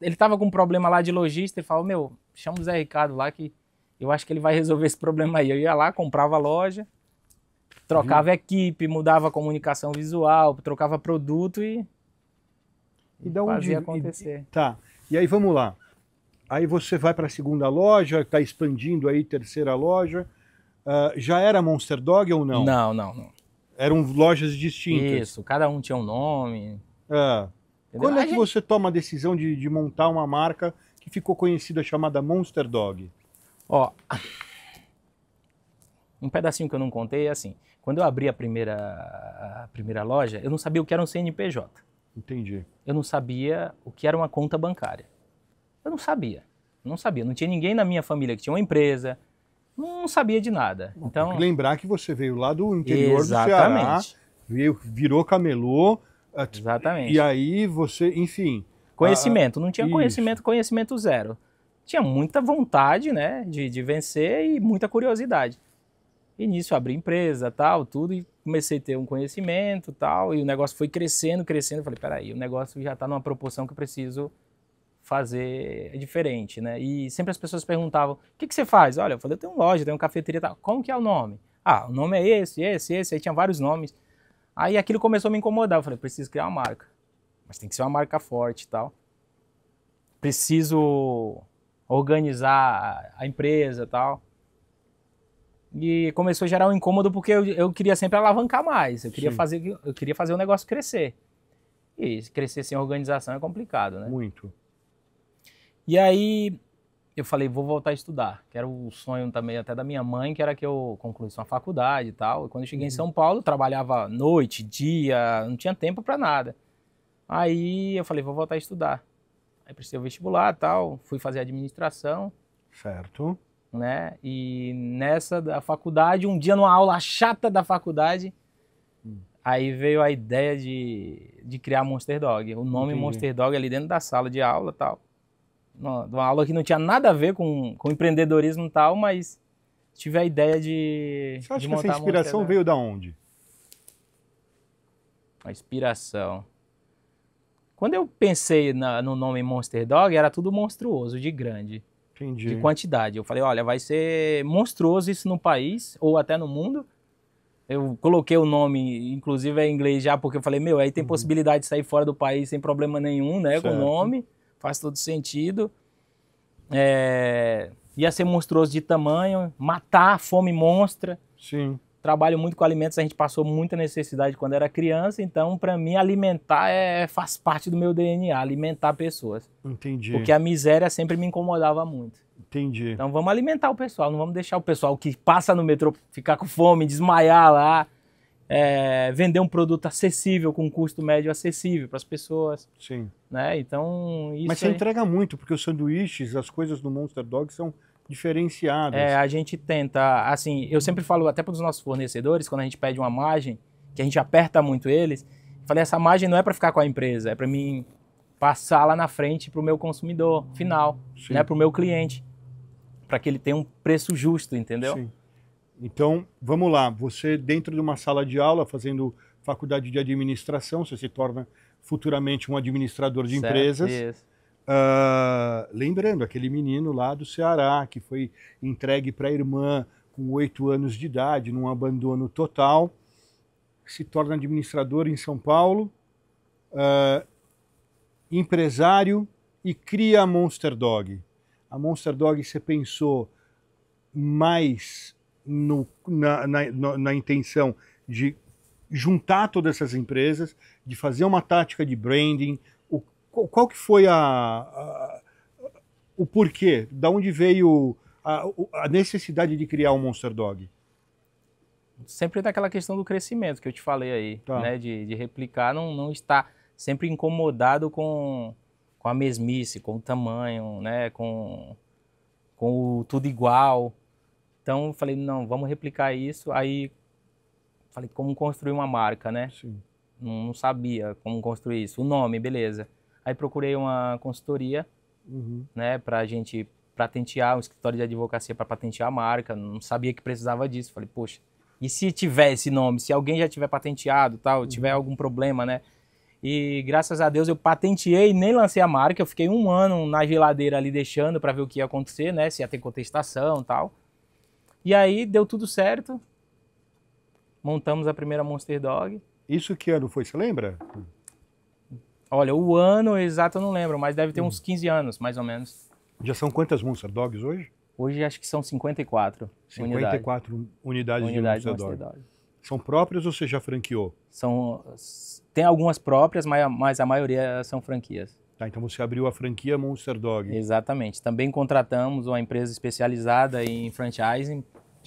Ele estava com um problema lá de lojista, ele falou: Meu, chama o Zé Ricardo lá que eu acho que ele vai resolver esse problema aí. Eu ia lá, comprava a loja, trocava Viu? Uhum. equipe, mudava a comunicação visual, trocava produto e. E, e da onde fazia acontecer. E, tá. E aí vamos lá aí você vai para a segunda loja, está expandindo aí terceira loja. Uh, já era Monster Dog ou não? Não, não, não. Eram lojas distintas. Isso, cada um tinha um nome. É. Quando é que gente... você toma a decisão de, de, montar uma marca que ficou conhecida chamada Monster Dog? Ó, um pedacinho que eu não contei é assim. Quando eu abri a primeira, a primeira loja, eu não sabia o que era um CNPJ. Entendi. Eu não sabia o que era uma conta bancária eu não sabia. Não sabia. Não tinha ninguém na minha família que tinha uma empresa. Não sabia de nada. então lembrar que você veio lá do interior exatamente. do Ceará, veio, virou camelô. Ah, exatamente. E aí você, enfim. Conhecimento. Ah, não tinha isso. conhecimento, conhecimento zero. Tinha muita vontade, né, de, de vencer e muita curiosidade. E nisso abri empresa, tal, tudo, e comecei a ter um conhecimento, tal, e o negócio foi crescendo, crescendo. Eu falei, peraí, o negócio já está numa proporção que eu preciso fazer é diferente, né? E sempre as pessoas perguntavam, o que, que você faz? Olha, eu falei, eu tenho loja, tenho uma cafeteria, tal. como que é o nome? Ah, o nome é esse, esse, esse, aí tinha vários nomes. Aí aquilo começou a me incomodar, eu falei, preciso criar uma marca. Mas tem que ser uma marca forte e tal. Preciso organizar a empresa tal. E começou a gerar um incômodo porque eu, eu queria sempre alavancar mais, eu queria, fazer, eu queria fazer o negócio crescer. E crescer sem organização é complicado, né? Muito. E aí eu falei, vou voltar a estudar, que era o sonho também até da minha mãe, que era que eu concluísse uma faculdade e tal. E quando eu cheguei uhum. em São Paulo, trabalhava noite, dia, não tinha tempo para nada. Aí eu falei, vou voltar a estudar. Aí precisei o vestibular tal, fui fazer administração. Certo. Né? E nessa da faculdade, um dia numa aula chata da faculdade, hum. aí veio a ideia de, de criar Monster Dog. O nome Entendi. Monster Dog é ali dentro da sala de aula tal uma aula que não tinha nada a ver com, com empreendedorismo e tal, mas tive a ideia de. Você acha de montar que essa inspiração né? veio da onde? A inspiração. Quando eu pensei na, no nome Monster Dog, era tudo monstruoso, de grande. Entendi. De quantidade. Eu falei, olha, vai ser monstruoso isso no país ou até no mundo. Eu coloquei o nome, inclusive é em inglês já, porque eu falei, meu, aí tem uhum. possibilidade de sair fora do país sem problema nenhum, né, certo. com o nome faz todo sentido. É, ia ser monstruoso de tamanho, matar a fome monstra. Sim. Trabalho muito com alimentos, a gente passou muita necessidade quando era criança, então para mim alimentar é, faz parte do meu DNA, alimentar pessoas. Entendi. Porque a miséria sempre me incomodava muito. Entendi. Então vamos alimentar o pessoal, não vamos deixar o pessoal que passa no metrô ficar com fome, desmaiar lá. É, vender um produto acessível, com um custo médio acessível para as pessoas. Sim. Né? Então, Mas você é entrega muito, porque os sanduíches, as coisas do Monster Dog são diferenciadas. É, a gente tenta, assim, eu sempre falo até para os nossos fornecedores, quando a gente pede uma margem, que a gente aperta muito eles, falei, essa margem não é para ficar com a empresa, é para mim passar lá na frente para o meu consumidor final, né, para o meu cliente, para que ele tenha um preço justo, entendeu? Sim. Então, vamos lá, você dentro de uma sala de aula, fazendo faculdade de administração, você se torna futuramente um administrador de certo, empresas. Uh, lembrando, aquele menino lá do Ceará, que foi entregue para a irmã com oito anos de idade, num abandono total, se torna administrador em São Paulo, uh, empresário e cria a Monster Dog. A Monster Dog, você pensou mais no, na, na, na intenção de juntar todas essas empresas, de fazer uma tática de branding. O, qual, que foi a, a o porquê? Da onde veio a, a, necessidade de criar um Monster Dog? Sempre daquela questão do crescimento que eu te falei aí, tá. né? De, de replicar, não, não estar sempre incomodado com, com a mesmice, com o tamanho, né? Com, com o tudo igual. Então eu falei, não, vamos replicar isso. Aí falei, como construir uma marca, né? Sim. Não, não sabia como construir isso. O nome, beleza. Aí procurei uma consultoria, uhum. né, pra gente patentear, um escritório de advocacia para patentear a marca. Não sabia que precisava disso. Falei, poxa, e se tiver esse nome? Se alguém já tiver patenteado tal, uhum. tiver algum problema, né? E graças a Deus eu patenteei, nem lancei a marca. Eu fiquei um ano na geladeira ali deixando para ver o que ia acontecer, né? Se ia ter contestação tal. E aí deu tudo certo montamos a primeira Monster Dog. Isso que ano foi, você lembra? Olha, o ano exato eu não lembro, mas deve ter hum. uns 15 anos, mais ou menos. Já são quantas Monster Dogs hoje? Hoje acho que são 54. 54 unidades, unidades de Monster, Monster Dog. Dog. São próprias ou você já franqueou? São, tem algumas próprias, mas a maioria são franquias. Tá, então você abriu a franquia Monster Dog. Exatamente. Também contratamos uma empresa especializada em franchising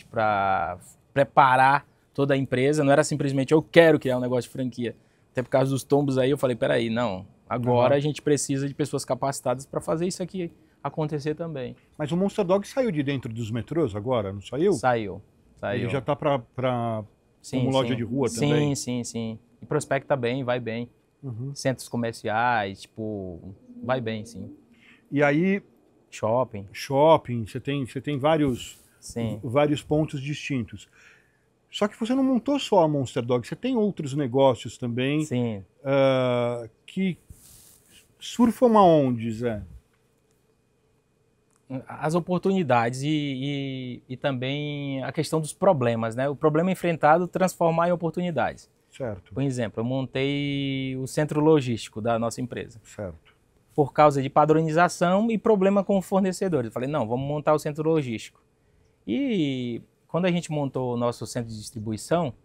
para tipo, preparar toda a empresa. Não era simplesmente eu quero criar um negócio de franquia. Até por causa dos tombos aí, eu falei, peraí, não. Agora uhum. a gente precisa de pessoas capacitadas para fazer isso aqui acontecer também. Mas o Monster Dog saiu de dentro dos metrôs agora, não saiu? Saiu, saiu. Ele já está para como loja sim. de rua também? Sim, sim, sim. E prospecta bem, vai bem. Uhum. Centros comerciais, tipo, vai bem, sim. E aí... Shopping. Shopping, você tem, você tem vários, sim. vários pontos distintos. Só que você não montou só a Monster Dog, você tem outros negócios também. Sim. Uh, que surfam aonde, Zé? As oportunidades e, e, e, também a questão dos problemas, né? O problema enfrentado transformar em oportunidades. Certo. Por exemplo, eu montei o centro logístico da nossa empresa. Certo. Por causa de padronização e problema com fornecedores. Eu falei, não, vamos montar o centro logístico. E quando a gente montou o nosso centro de distribuição,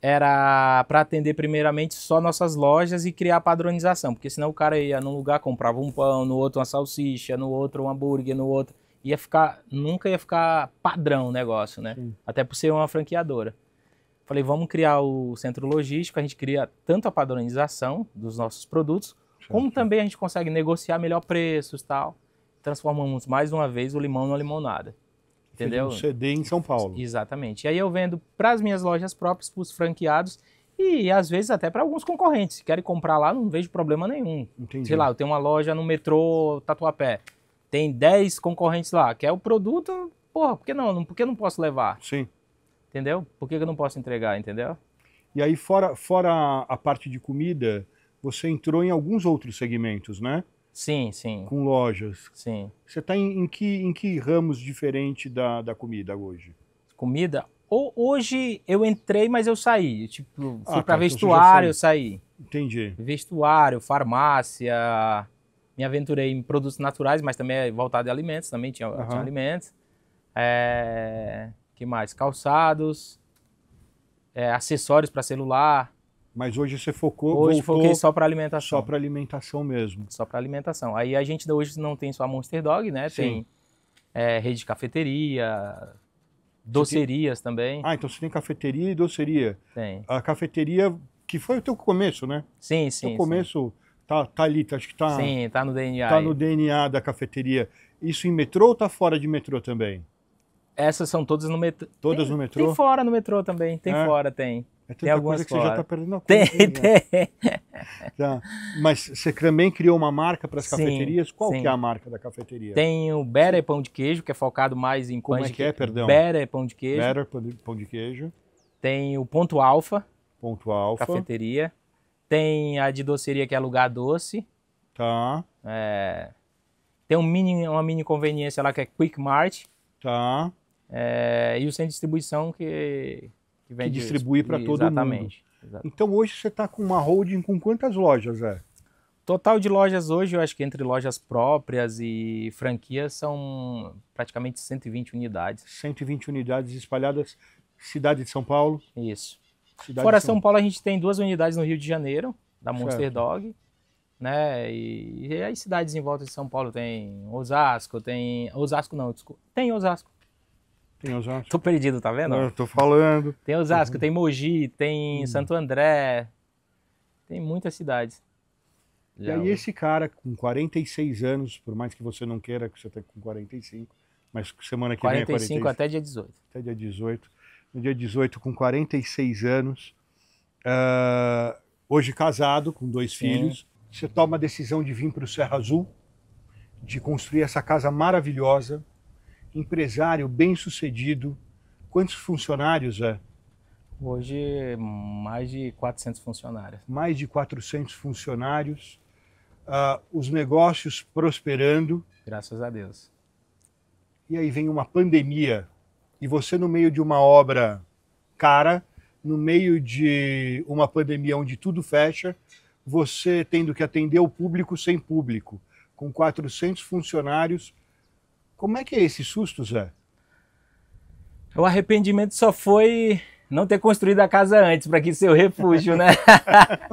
era para atender primeiramente só nossas lojas e criar padronização, porque senão o cara ia num lugar, comprava um pão, no outro uma salsicha, no outro um hambúrguer, no outro ia ficar nunca ia ficar padrão o negócio, né? Sim. Até por ser uma franqueadora. Falei, vamos criar o centro logístico, a gente cria tanto a padronização dos nossos produtos, como também a gente consegue negociar melhor preços, tal. Transformamos mais uma vez o limão na limonada entendeu? Um CD em São Paulo. Exatamente. E aí eu vendo para as minhas lojas próprias, para os franqueados e às vezes até para alguns concorrentes. Se querem comprar lá, não vejo problema nenhum. Entendi. Sei lá, eu tenho uma loja no metrô Tatuapé. Tem 10 concorrentes lá, quer o produto, porra, por que não? Por que eu não posso levar? Sim. Entendeu? Por que eu não posso entregar, entendeu? E aí, fora, fora a parte de comida, você entrou em alguns outros segmentos, né? Sim, sim. Com lojas. Sim. Você está em, em, que, em que ramos diferente da, da comida hoje? Comida? Ou hoje eu entrei, mas eu saí. Tipo, ah, fui ah, para tá. então vestuário, eu saí. Entendi. Vestuário, farmácia. Me aventurei em produtos naturais, mas também é voltado a alimentos, também tinha, uhum. tinha alimentos. É, que mais? Calçados, é, acessórios para celular. Mas hoje você focou. Hoje foquei só para alimentação. Só para alimentação mesmo. Só para alimentação. Aí a gente hoje não tem só a Monster Dog, né? Sim. Tem é, rede de cafeteria, docerias tem... também. Ah, então você tem cafeteria e doceria. Tem. A cafeteria que foi o teu começo, né? Sim, sim. O começo Tá, tá ali, tá, acho que tá. Sim, tá no DNA. Tá no DNA da cafeteria. Isso em metrô ou tá fora de metrô também? Essas são todas no metrô. Todas tem, no metrô? Tem fora no metrô também, tem é? fora, tem. É tanta tem alguma coisa que fora. você já está perdendo a conta. Tem, aí, né? tem. Mas você também criou uma marca para as cafeterias? Qual sim. que é a marca da cafeteria? Tem o Better Pão de Queijo, que é focado mais em Como pães é que de... é, perdão? Better Pão de Queijo. Better Pão de Queijo. Tem o Ponto Alfa. Ponto Alfa. Cafeteria. Tem a de doceria, que é Lugar Doce. Tá. É... Tem um mini, uma mini conveniência lá, que é Quick Mart. Tá. É... E o centro de distribuição, que que distribuir para todo exatamente, mundo. Exatamente. Então hoje você está com uma holding com quantas lojas é? Total de lojas hoje, eu acho que entre lojas próprias e franquias são praticamente 120 unidades. 120 unidades espalhadas cidade de São Paulo. Isso. Cidade Fora São... São... Paulo a gente tem duas unidades no Rio de Janeiro, da Monster certo. Dog, né? E, e as cidades em volta de São Paulo tem Osasco, tem Osasco não, desculpa. Tem Osasco. Tem Osasco. Tô perdido, tá vendo? Não, tô falando. Tem Osasco, uhum. tem Mogi, tem uhum. Santo André. Tem muitas cidades. E Já aí, eu... esse cara com 46 anos, por mais que você não queira, que você tenha tá com 45, mas semana que 45 vem é 45. até dia 18. Até dia 18. No dia 18, com 46 anos, uh, hoje casado, com dois Sim. filhos, você toma a decisão de vir para o Serra Azul, de construir essa casa maravilhosa, empresário bem-sucedido. Quantos funcionários é? Hoje, mais de 400 funcionários. Mais de 400 funcionários, uh, os negócios prosperando. Graças a Deus. E aí vem uma pandemia, e você, no meio de uma obra cara, no meio de uma pandemia onde tudo fecha, você tendo que atender o público sem público, com 400 funcionários como é que é esse susto, Zé? O arrependimento só foi não ter construído a casa antes para que o refúgio, né?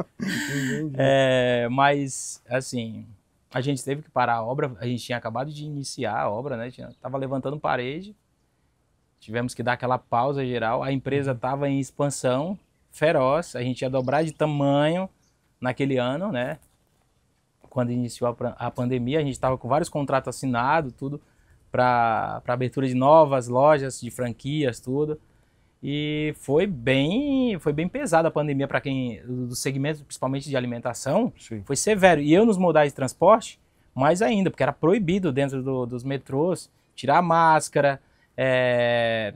[LAUGHS] é, mas, assim, a gente teve que parar a obra, a gente tinha acabado de iniciar a obra, né? Estava tava levantando parede, tivemos que dar aquela pausa geral. A empresa estava uhum. em expansão feroz, a gente ia dobrar de tamanho naquele ano, né? Quando iniciou a, a pandemia, a gente estava com vários contratos assinados, tudo para abertura de novas lojas, de franquias, tudo. E foi bem, foi bem pesada a pandemia para quem do segmento, principalmente de alimentação, Sim. foi severo. E eu nos modais de transporte, mais ainda, porque era proibido dentro do, dos metrôs tirar a máscara, é,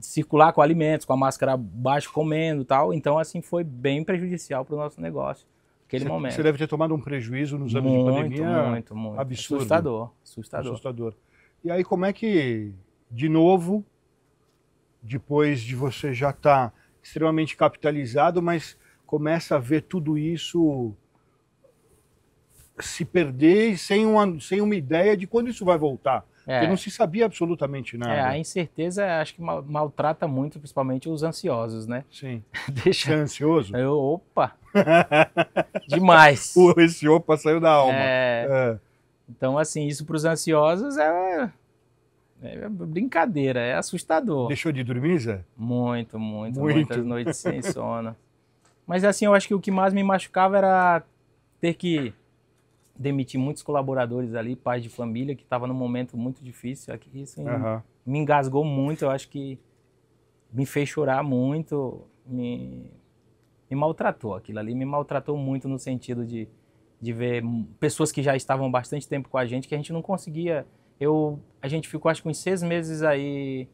circular com alimentos, com a máscara abaixo comendo, tal. Então assim foi bem prejudicial para o nosso negócio aquele momento. Você deve ter tomado um prejuízo nos anos muito, de pandemia. Muito, muito, muito. Absurdo. Assustador, assustador. assustador. E aí como é que, de novo, depois de você já estar tá extremamente capitalizado, mas começa a ver tudo isso se perder sem uma, sem uma ideia de quando isso vai voltar. É. Porque não se sabia absolutamente nada. É, a incerteza acho que mal, maltrata muito, principalmente os ansiosos, né? Sim. [LAUGHS] Deixa... É ansioso? Eu, opa! [LAUGHS] Demais! Esse opa saiu da alma. É... é. Então, assim, isso para os ansiosos é, é brincadeira, é assustador. Deixou de dormir, Zé? Muito, muito, muito. muitas noites sem [LAUGHS] sono. Mas, assim, eu acho que o que mais me machucava era ter que demitir muitos colaboradores ali, pais de família, que estava num momento muito difícil aqui. É isso uhum. me engasgou muito, eu acho que me fez chorar muito, me, me maltratou. Aquilo ali me maltratou muito no sentido de de ver pessoas que já estavam bastante tempo com a gente que a gente não conseguia. Eu, a gente ficou acho que uns seis meses aí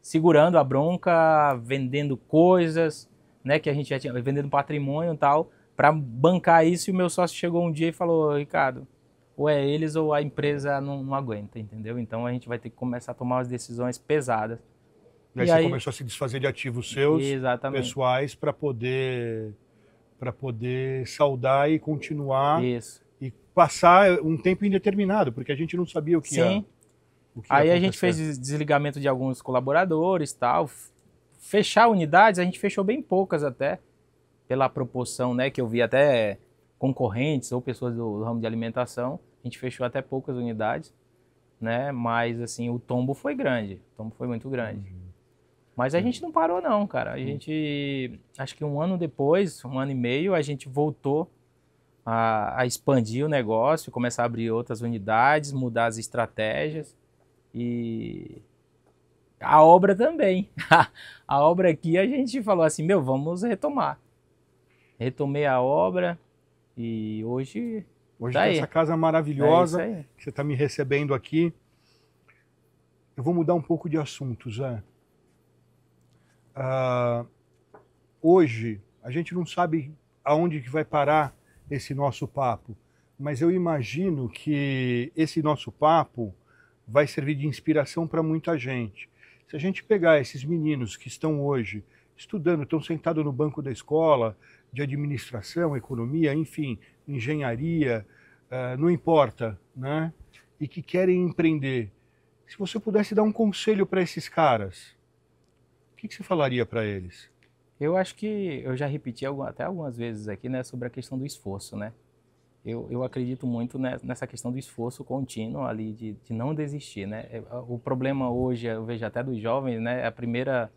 segurando a bronca, vendendo coisas, né, que a gente já tinha, vendendo patrimônio e tal, para bancar isso. E o meu sócio chegou um dia e falou: Ricardo, ou é eles ou a empresa não, não aguenta, entendeu? Então a gente vai ter que começar a tomar umas decisões pesadas. E aí e você começou a se desfazer de ativos seus, Exatamente. pessoais, para poder para poder saudar e continuar Isso. e passar um tempo indeterminado, porque a gente não sabia o que Sim. ia. Aí a gente fez desligamento de alguns colaboradores, tal. Fechar unidades, a gente fechou bem poucas até, pela proporção, né, que eu vi até concorrentes ou pessoas do ramo de alimentação, a gente fechou até poucas unidades, né? Mas assim, o tombo foi grande, o tombo foi muito grande. Uhum. Mas a uhum. gente não parou, não, cara. A uhum. gente, acho que um ano depois, um ano e meio, a gente voltou a, a expandir o negócio, começar a abrir outras unidades, mudar as estratégias. E a obra também. [LAUGHS] a obra aqui a gente falou assim: meu, vamos retomar. Retomei a obra e hoje. Hoje tá essa casa é maravilhosa é que você está me recebendo aqui. Eu vou mudar um pouco de assunto, Zé ah, hoje a gente não sabe aonde que vai parar esse nosso papo, mas eu imagino que esse nosso papo vai servir de inspiração para muita gente. Se a gente pegar esses meninos que estão hoje estudando, estão sentados no banco da escola, de administração, economia, enfim, engenharia, uh, não importa, né? E que querem empreender. Se você pudesse dar um conselho para esses caras, que, que você falaria para eles? Eu acho que eu já repeti até algumas vezes aqui né, sobre a questão do esforço, né? Eu, eu acredito muito nessa questão do esforço contínuo ali, de, de não desistir, né? É, o problema hoje, eu vejo até dos jovens, né? É a primeira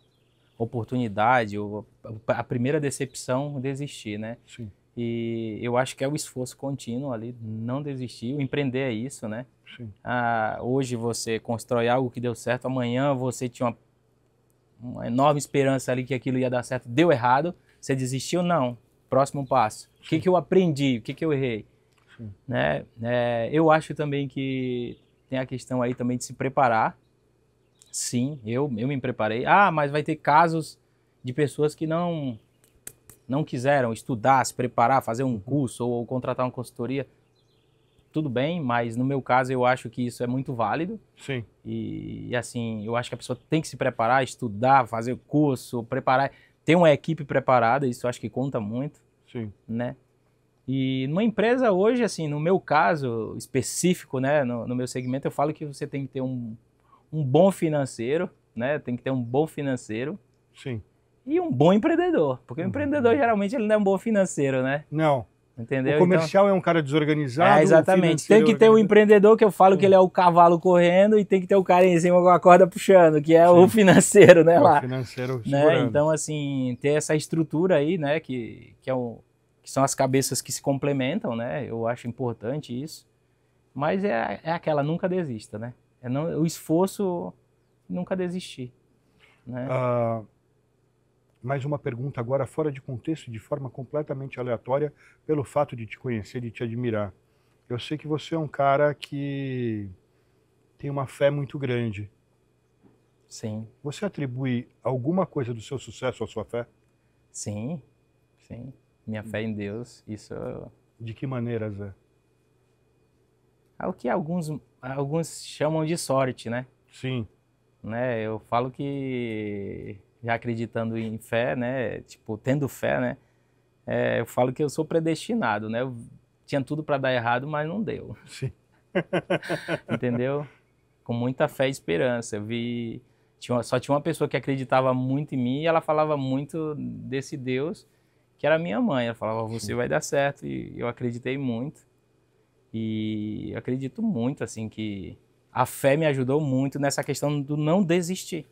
oportunidade, a primeira decepção, desistir, né? Sim. E eu acho que é o esforço contínuo ali, não desistir, o empreender é isso, né? Sim. Ah, hoje você constrói algo que deu certo, amanhã você tinha uma uma enorme esperança ali que aquilo ia dar certo, deu errado, você desistiu? Não. Próximo passo. O que, que eu aprendi? O que, que eu errei? Né? É, eu acho também que tem a questão aí também de se preparar. Sim, eu, eu me preparei. Ah, mas vai ter casos de pessoas que não não quiseram estudar, se preparar, fazer um uhum. curso ou, ou contratar uma consultoria tudo bem, mas no meu caso eu acho que isso é muito válido. Sim. E, e assim, eu acho que a pessoa tem que se preparar, estudar, fazer curso, preparar, ter uma equipe preparada, isso acho que conta muito. Sim. Né? E numa empresa hoje, assim, no meu caso específico, né, no, no meu segmento, eu falo que você tem que ter um, um bom financeiro, né, tem que ter um bom financeiro. Sim. E um bom empreendedor, porque uhum. o empreendedor geralmente ele não é um bom financeiro, né? Não. Entendeu? O então, comercial então, é um cara desorganizado. É, exatamente. Tem que ter o um empreendedor que eu falo Sim. que ele é o cavalo correndo e tem que ter o cara em cima com a corda puxando, que é Sim. o financeiro, né? É lá. O financeiro né? Então, assim, ter essa estrutura aí, né? Que, que, é o, que são as cabeças que se complementam, né? Eu acho importante isso. Mas é, é aquela, nunca desista, né? É não, o esforço, nunca desistir. Né? Uh, mais uma pergunta agora fora de contexto, de forma completamente aleatória, pelo fato de te conhecer, de te admirar. Eu sei que você é um cara que tem uma fé muito grande. Sim. Você atribui alguma coisa do seu sucesso à sua fé? Sim, sim. Minha fé em Deus, isso. De que maneira, Zé? É o que alguns, alguns chamam de sorte, né? Sim. Né? Eu falo que já acreditando em fé, né? Tipo, tendo fé, né? É, eu falo que eu sou predestinado, né? Eu tinha tudo para dar errado, mas não deu. Sim. [LAUGHS] Entendeu? Com muita fé e esperança. Eu vi. Tinha, só tinha uma pessoa que acreditava muito em mim e ela falava muito desse Deus, que era minha mãe. Ela falava, você vai dar certo. E eu acreditei muito. E eu acredito muito, assim, que a fé me ajudou muito nessa questão do não desistir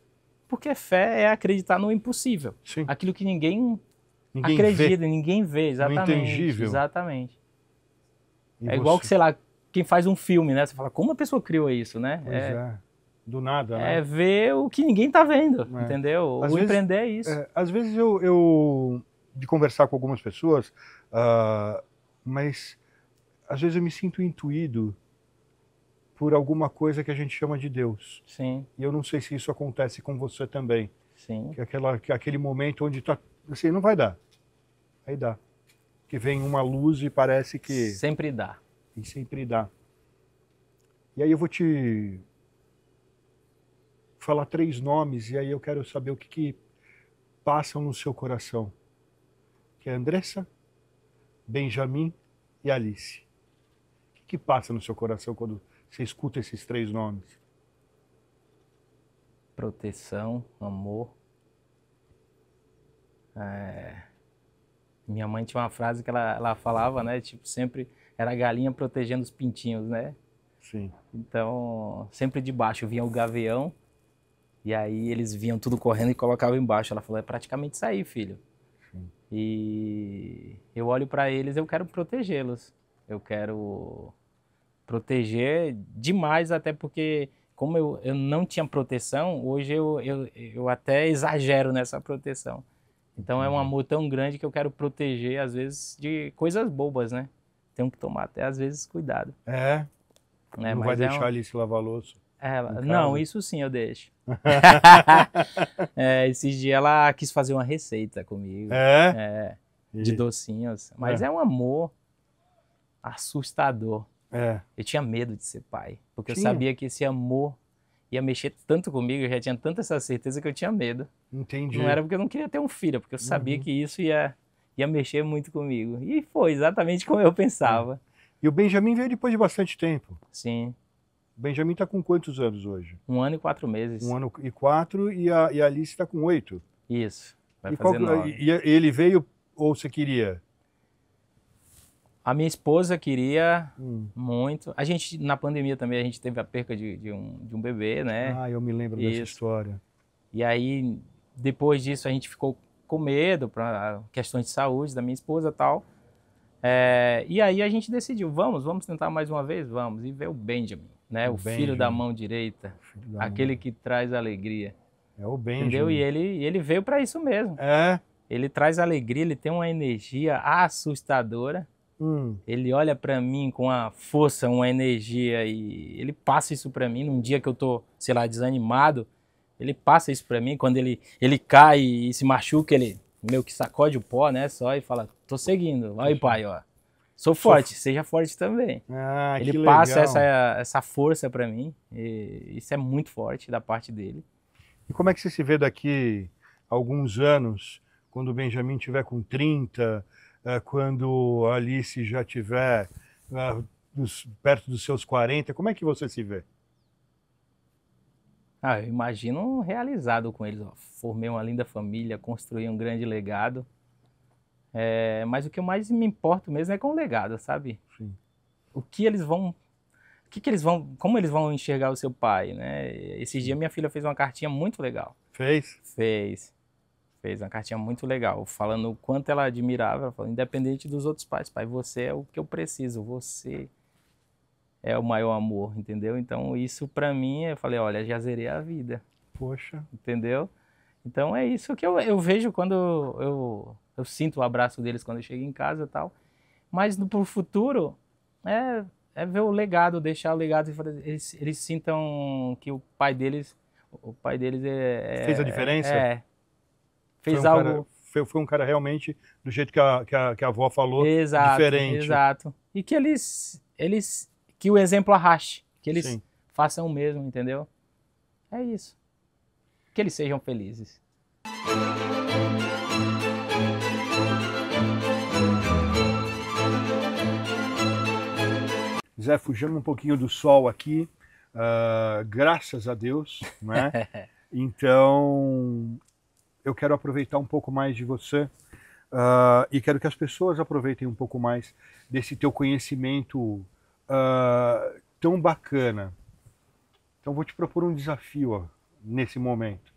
porque fé é acreditar no impossível. Sim. Aquilo que ninguém, ninguém acredita, vê. ninguém vê, exatamente. No intangível. Exatamente. E é você? igual que, sei lá, quem faz um filme, né? Você fala, como a pessoa criou isso, né? Pois é. é. Do nada, né? É ver o que ninguém está vendo, é. entendeu? Às o vezes, empreender é isso. É, às vezes eu, eu, de conversar com algumas pessoas, uh, mas às vezes eu me sinto intuído por alguma coisa que a gente chama de Deus. Sim. E eu não sei se isso acontece com você também. Sim. Que é aquela, que é aquele momento onde está assim, não vai dar. Aí dá. Que vem uma luz e parece que. Sempre dá. E sempre dá. E aí eu vou te falar três nomes e aí eu quero saber o que, que passam no seu coração. Que é Andressa, Benjamin e Alice. O que, que passa no seu coração quando você escuta esses três nomes? Proteção, amor. É... Minha mãe tinha uma frase que ela, ela falava, né? Tipo, sempre era a galinha protegendo os pintinhos, né? Sim. Então, sempre de baixo vinha o gavião, e aí eles vinham tudo correndo e colocavam embaixo. Ela falou: é praticamente isso aí, filho. Sim. E eu olho para eles, eu quero protegê-los. Eu quero proteger demais, até porque como eu, eu não tinha proteção, hoje eu, eu, eu até exagero nessa proteção. Então é um amor tão grande que eu quero proteger, às vezes, de coisas bobas, né? Tenho que tomar até, às vezes, cuidado. É. Né, não Mas vai é deixar é um... ali se lavar louça. É, não, isso sim eu deixo. [LAUGHS] é, esses dias ela quis fazer uma receita comigo. É? é de docinhos. Mas é, é um amor assustador. É. Eu tinha medo de ser pai, porque tinha. eu sabia que esse amor ia mexer tanto comigo, eu já tinha tanta essa certeza que eu tinha medo. Entendi. Não era porque eu não queria ter um filho, porque eu sabia uhum. que isso ia, ia mexer muito comigo. E foi exatamente como eu pensava. E o Benjamin veio depois de bastante tempo. Sim. O Benjamin está com quantos anos hoje? Um ano e quatro meses. Um ano e quatro, e a, e a Alice está com oito. Isso. Vai e fazer qual, nove. E ele veio ou você queria? A minha esposa queria hum. muito. A gente, na pandemia também, a gente teve a perca de, de, um, de um bebê, né? Ah, eu me lembro Isso. dessa história. E aí, depois disso, a gente ficou com medo para questões de saúde da minha esposa e tal. É, e aí a gente decidiu, vamos, vamos tentar mais uma vez? Vamos. E ver o Benjamin, né? O, o Benjamin. filho da mão direita, da aquele mão. que traz alegria. É o Benjamin. Entendeu? E ele, ele veio para isso mesmo. É. Ele traz alegria, ele tem uma energia assustadora. Hum. Ele olha para mim com uma força, uma energia e ele passa isso para mim num dia que eu tô, sei lá, desanimado. Ele passa isso para mim quando ele ele cai e se machuca, ele meio que sacode o pó, né, só e fala: "Tô seguindo. Aí, pai, ó. Sou forte, Sou... seja forte também". Ah, ele passa legal. essa essa força para mim e isso é muito forte da parte dele. E como é que você se vê daqui alguns anos, quando o Benjamin tiver com 30, eh, quando a Alice já tiver eh, perto dos seus 40, como é que você se vê? Ah, eu imagino realizado com eles. Ó. Formei uma linda família, construí um grande legado. É, mas o que eu mais me importo mesmo é com o legado, sabe? Sim. O que eles vão. O que, que eles vão. Como eles vão enxergar o seu pai, né? Esses dias minha filha fez uma cartinha muito legal. Fez? Fez fez uma cartinha muito legal, falando o quanto ela admirava, ela falou, independente dos outros pais, pai, você é o que eu preciso, você é o maior amor, entendeu? Então isso para mim, eu falei, olha, já zerei a vida. Poxa. Entendeu? Então é isso que eu, eu vejo quando eu, eu sinto o abraço deles quando eu chego em casa e tal. Mas no, pro futuro, é, é ver o legado, deixar o legado eles, eles sintam que o pai deles, o pai deles é, fez a é, diferença. É, Fez um algo. Cara, foi, foi, um cara realmente do jeito que a, que a, que a avó falou, exato, diferente. Exato. E que eles, eles. Que o exemplo arraste. Que eles Sim. façam o mesmo, entendeu? É isso. Que eles sejam felizes. Zé, fugindo um pouquinho do sol aqui, uh, graças a Deus, né? [LAUGHS] então, eu quero aproveitar um pouco mais de você uh, e quero que as pessoas aproveitem um pouco mais desse teu conhecimento uh, tão bacana. Então vou te propor um desafio ó, nesse momento.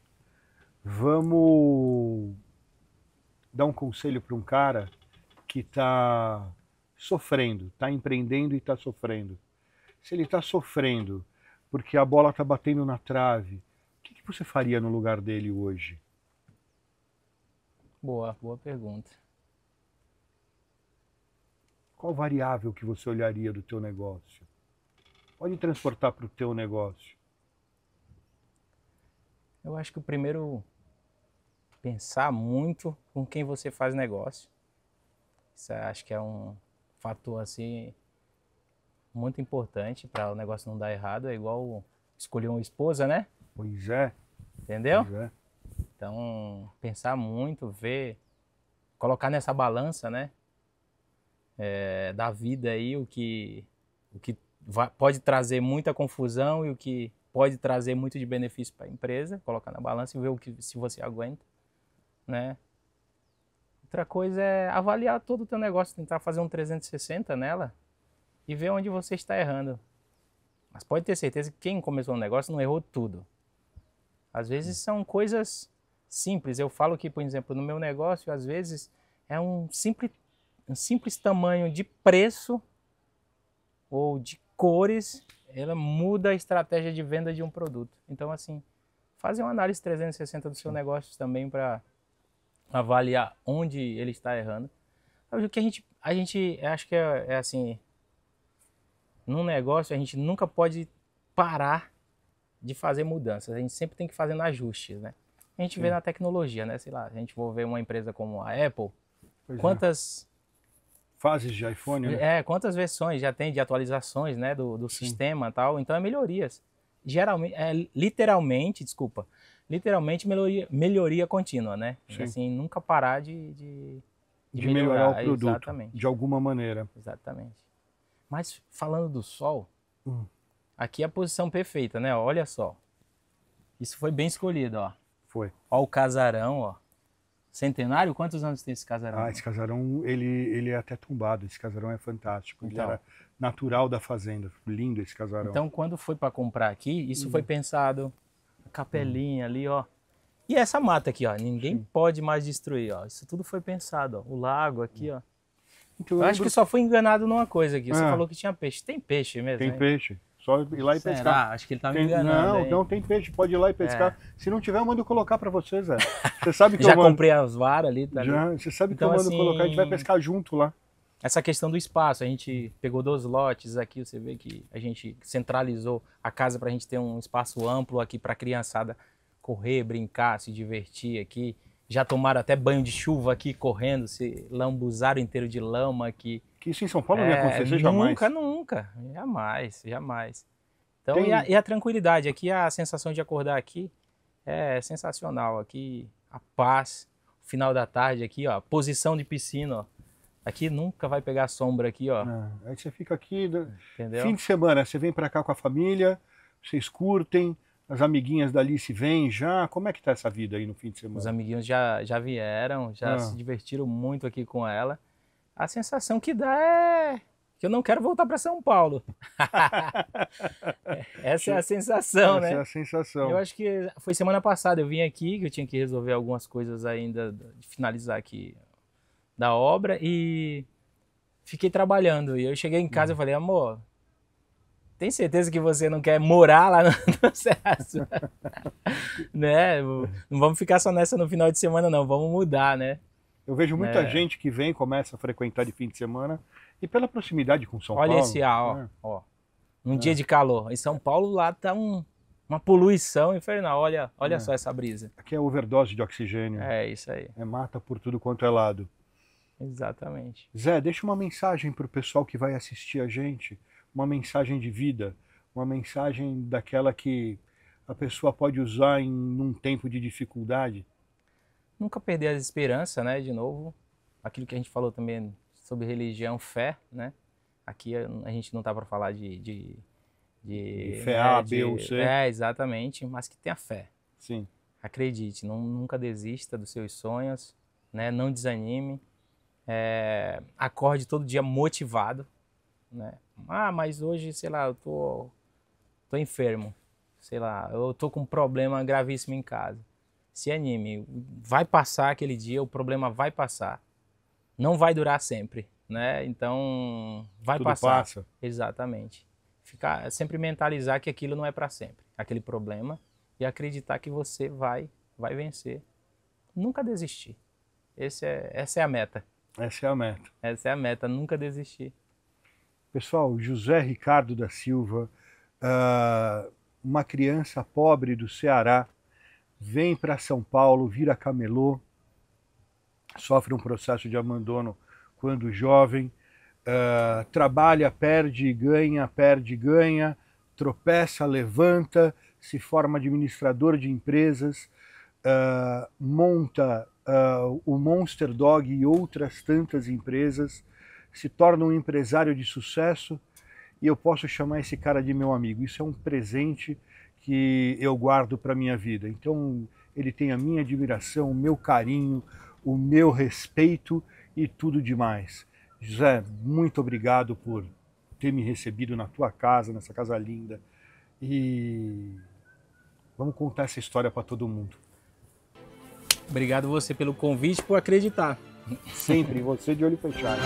Vamos dar um conselho para um cara que está sofrendo, está empreendendo e está sofrendo. Se ele está sofrendo porque a bola está batendo na trave, o que, que você faria no lugar dele hoje? Boa, boa pergunta. Qual variável que você olharia do teu negócio? Pode transportar para o teu negócio. Eu acho que o primeiro pensar muito com quem você faz negócio. Isso acho que é um fator assim muito importante para o negócio não dar errado. É igual escolher uma esposa, né? Pois é. Entendeu? Pois é. Então, pensar muito, ver, colocar nessa balança, né? É, da vida aí o que, o que vai, pode trazer muita confusão e o que pode trazer muito de benefício para a empresa, colocar na balança e ver o que se você aguenta, né? Outra coisa é avaliar todo o teu negócio, tentar fazer um 360 nela e ver onde você está errando. Mas pode ter certeza que quem começou o negócio não errou tudo. Às vezes são coisas simples. Eu falo que, por exemplo, no meu negócio, às vezes, é um simples, um simples tamanho de preço ou de cores, ela muda a estratégia de venda de um produto. Então, assim, fazer uma análise 360 do seu Sim. negócio também para avaliar onde ele está errando. O que a gente, a gente acho que é, é assim, num negócio a gente nunca pode parar de fazer mudanças, a gente sempre tem que fazer ajustes, né? a gente vê na tecnologia, né? Sei lá, a gente for ver uma empresa como a Apple, pois é. quantas... É. Fases de iPhone, né? É, quantas versões já tem de atualizações, né, do, do sistema e tal. Então, é melhorias. Geralmente, é, literalmente, desculpa, literalmente melhoria, melhoria contínua, né? Sim. Assim, nunca parar de, de, de, de melhorar, melhorar, o produto, exatamente. de alguma maneira. Exatamente. Mas falando do sol, hum. aqui é a posição perfeita, né? Olha só. Isso foi bem escolhido, ó. Foi. Ó o casarão, ó. Centenário? Quantos anos tem esse casarão? Ah, esse casarão, ele, ele é até tombado. Esse casarão é fantástico. Então. Ele era natural da fazenda. Lindo esse casarão. Então, quando foi para comprar aqui, isso hum. foi pensado. A capelinha hum. ali, ó. E essa mata aqui, ó. Ninguém Sim. pode mais destruir, ó. Isso tudo foi pensado, ó. O lago aqui, hum. ó. Então, eu, lembro... acho que só fui enganado numa coisa aqui. Você ah. falou que tinha peixe. Tem peixe mesmo? Tem peixe. Só ir lá e Será? pescar. Acho que ele tá me enganando. Não, hein? não tem peixe, pode ir lá e pescar. É. Se não tiver, eu mando colocar para vocês, Zé. Você sabe [LAUGHS] que Já eu mando... comprei as varas ali. Tá Já, você sabe então, que eu então, mando assim... colocar, a gente vai pescar junto lá. Essa questão do espaço, a gente pegou dois lotes aqui, você vê que a gente centralizou a casa para a gente ter um espaço amplo aqui para a criançada correr, brincar, se divertir aqui. Já tomaram até banho de chuva aqui correndo, se lambuzaram inteiro de lama aqui. Que isso em São Paulo é, não ia é, acontecer jamais. Nunca, nunca. Jamais, jamais. Então, Tem... e, a, e, a, tranquilidade aqui, a sensação de acordar aqui é sensacional. Aqui, a paz, final da tarde aqui, ó, posição de piscina, ó. Aqui nunca vai pegar sombra aqui, ó. É, aí você fica aqui, né? Entendeu? fim de semana, você vem para cá com a família, vocês curtem, as amiguinhas da Alice vêm já? Como é que tá essa vida aí no fim de semana? Os amiguinhos já, já vieram, já ah. se divertiram muito aqui com ela a sensação que dá é que eu não quero voltar para São Paulo. [LAUGHS] Essa é a sensação, Essa né? Essa é a sensação. Eu acho que foi semana passada, eu vim aqui, que eu tinha que resolver algumas coisas ainda, de finalizar aqui da obra, e fiquei trabalhando. E eu cheguei em casa e hum. falei, amor, tem certeza que você não quer morar lá no processo? [LAUGHS] [LAUGHS] né? Não vamos ficar só nessa no final de semana, não. Vamos mudar, né? Eu vejo muita é. gente que vem, começa a frequentar de fim de semana e pela proximidade com São Olha Paulo. Olha esse ar, ó, né? ó. Um é. dia de calor. Em São Paulo lá tá um, uma poluição infernal. Olha, olha é. só essa brisa. Aqui é overdose de oxigênio. É isso aí. É mata por tudo quanto é lado. Exatamente. Zé, deixa uma mensagem para o pessoal que vai assistir a gente, uma mensagem de vida, uma mensagem daquela que a pessoa pode usar em um tempo de dificuldade nunca perder as esperanças, né? De novo, aquilo que a gente falou também sobre religião, fé, né? Aqui a gente não tá para falar de, de, de, fé né? A, de, B ou C. É, exatamente, mas que tenha fé. Sim. Acredite, não, nunca desista dos seus sonhos, né? Não desanime. É, acorde todo dia motivado, né? Ah, mas hoje, sei lá, eu tô, tô enfermo, sei lá, eu tô com um problema gravíssimo em casa se anime. Vai passar aquele dia, o problema vai passar. Não vai durar sempre, né? Então, vai Tudo passar. Passa. Exatamente. Ficar, é sempre mentalizar que aquilo não é para sempre, aquele problema, e acreditar que você vai, vai vencer. Nunca desistir. Esse é, essa é a meta. Essa é a meta. Essa é a meta, nunca desistir. Pessoal, José Ricardo da Silva, ah, uma criança pobre do Ceará, vem para São Paulo, vira camelô, sofre um processo de abandono quando jovem, uh, trabalha, perde, ganha, perde, ganha, tropeça, levanta, se forma administrador de empresas, uh, monta uh, o Monster Dog e outras tantas empresas, se torna um empresário de sucesso e eu posso chamar esse cara de meu amigo. Isso é um presente que eu guardo para minha vida. Então, ele tem a minha admiração, o meu carinho, o meu respeito e tudo demais. José, muito obrigado por ter me recebido na tua casa, nessa casa linda. E vamos contar essa história para todo mundo. Obrigado você pelo convite, por acreditar. Sempre, você de olho fechado.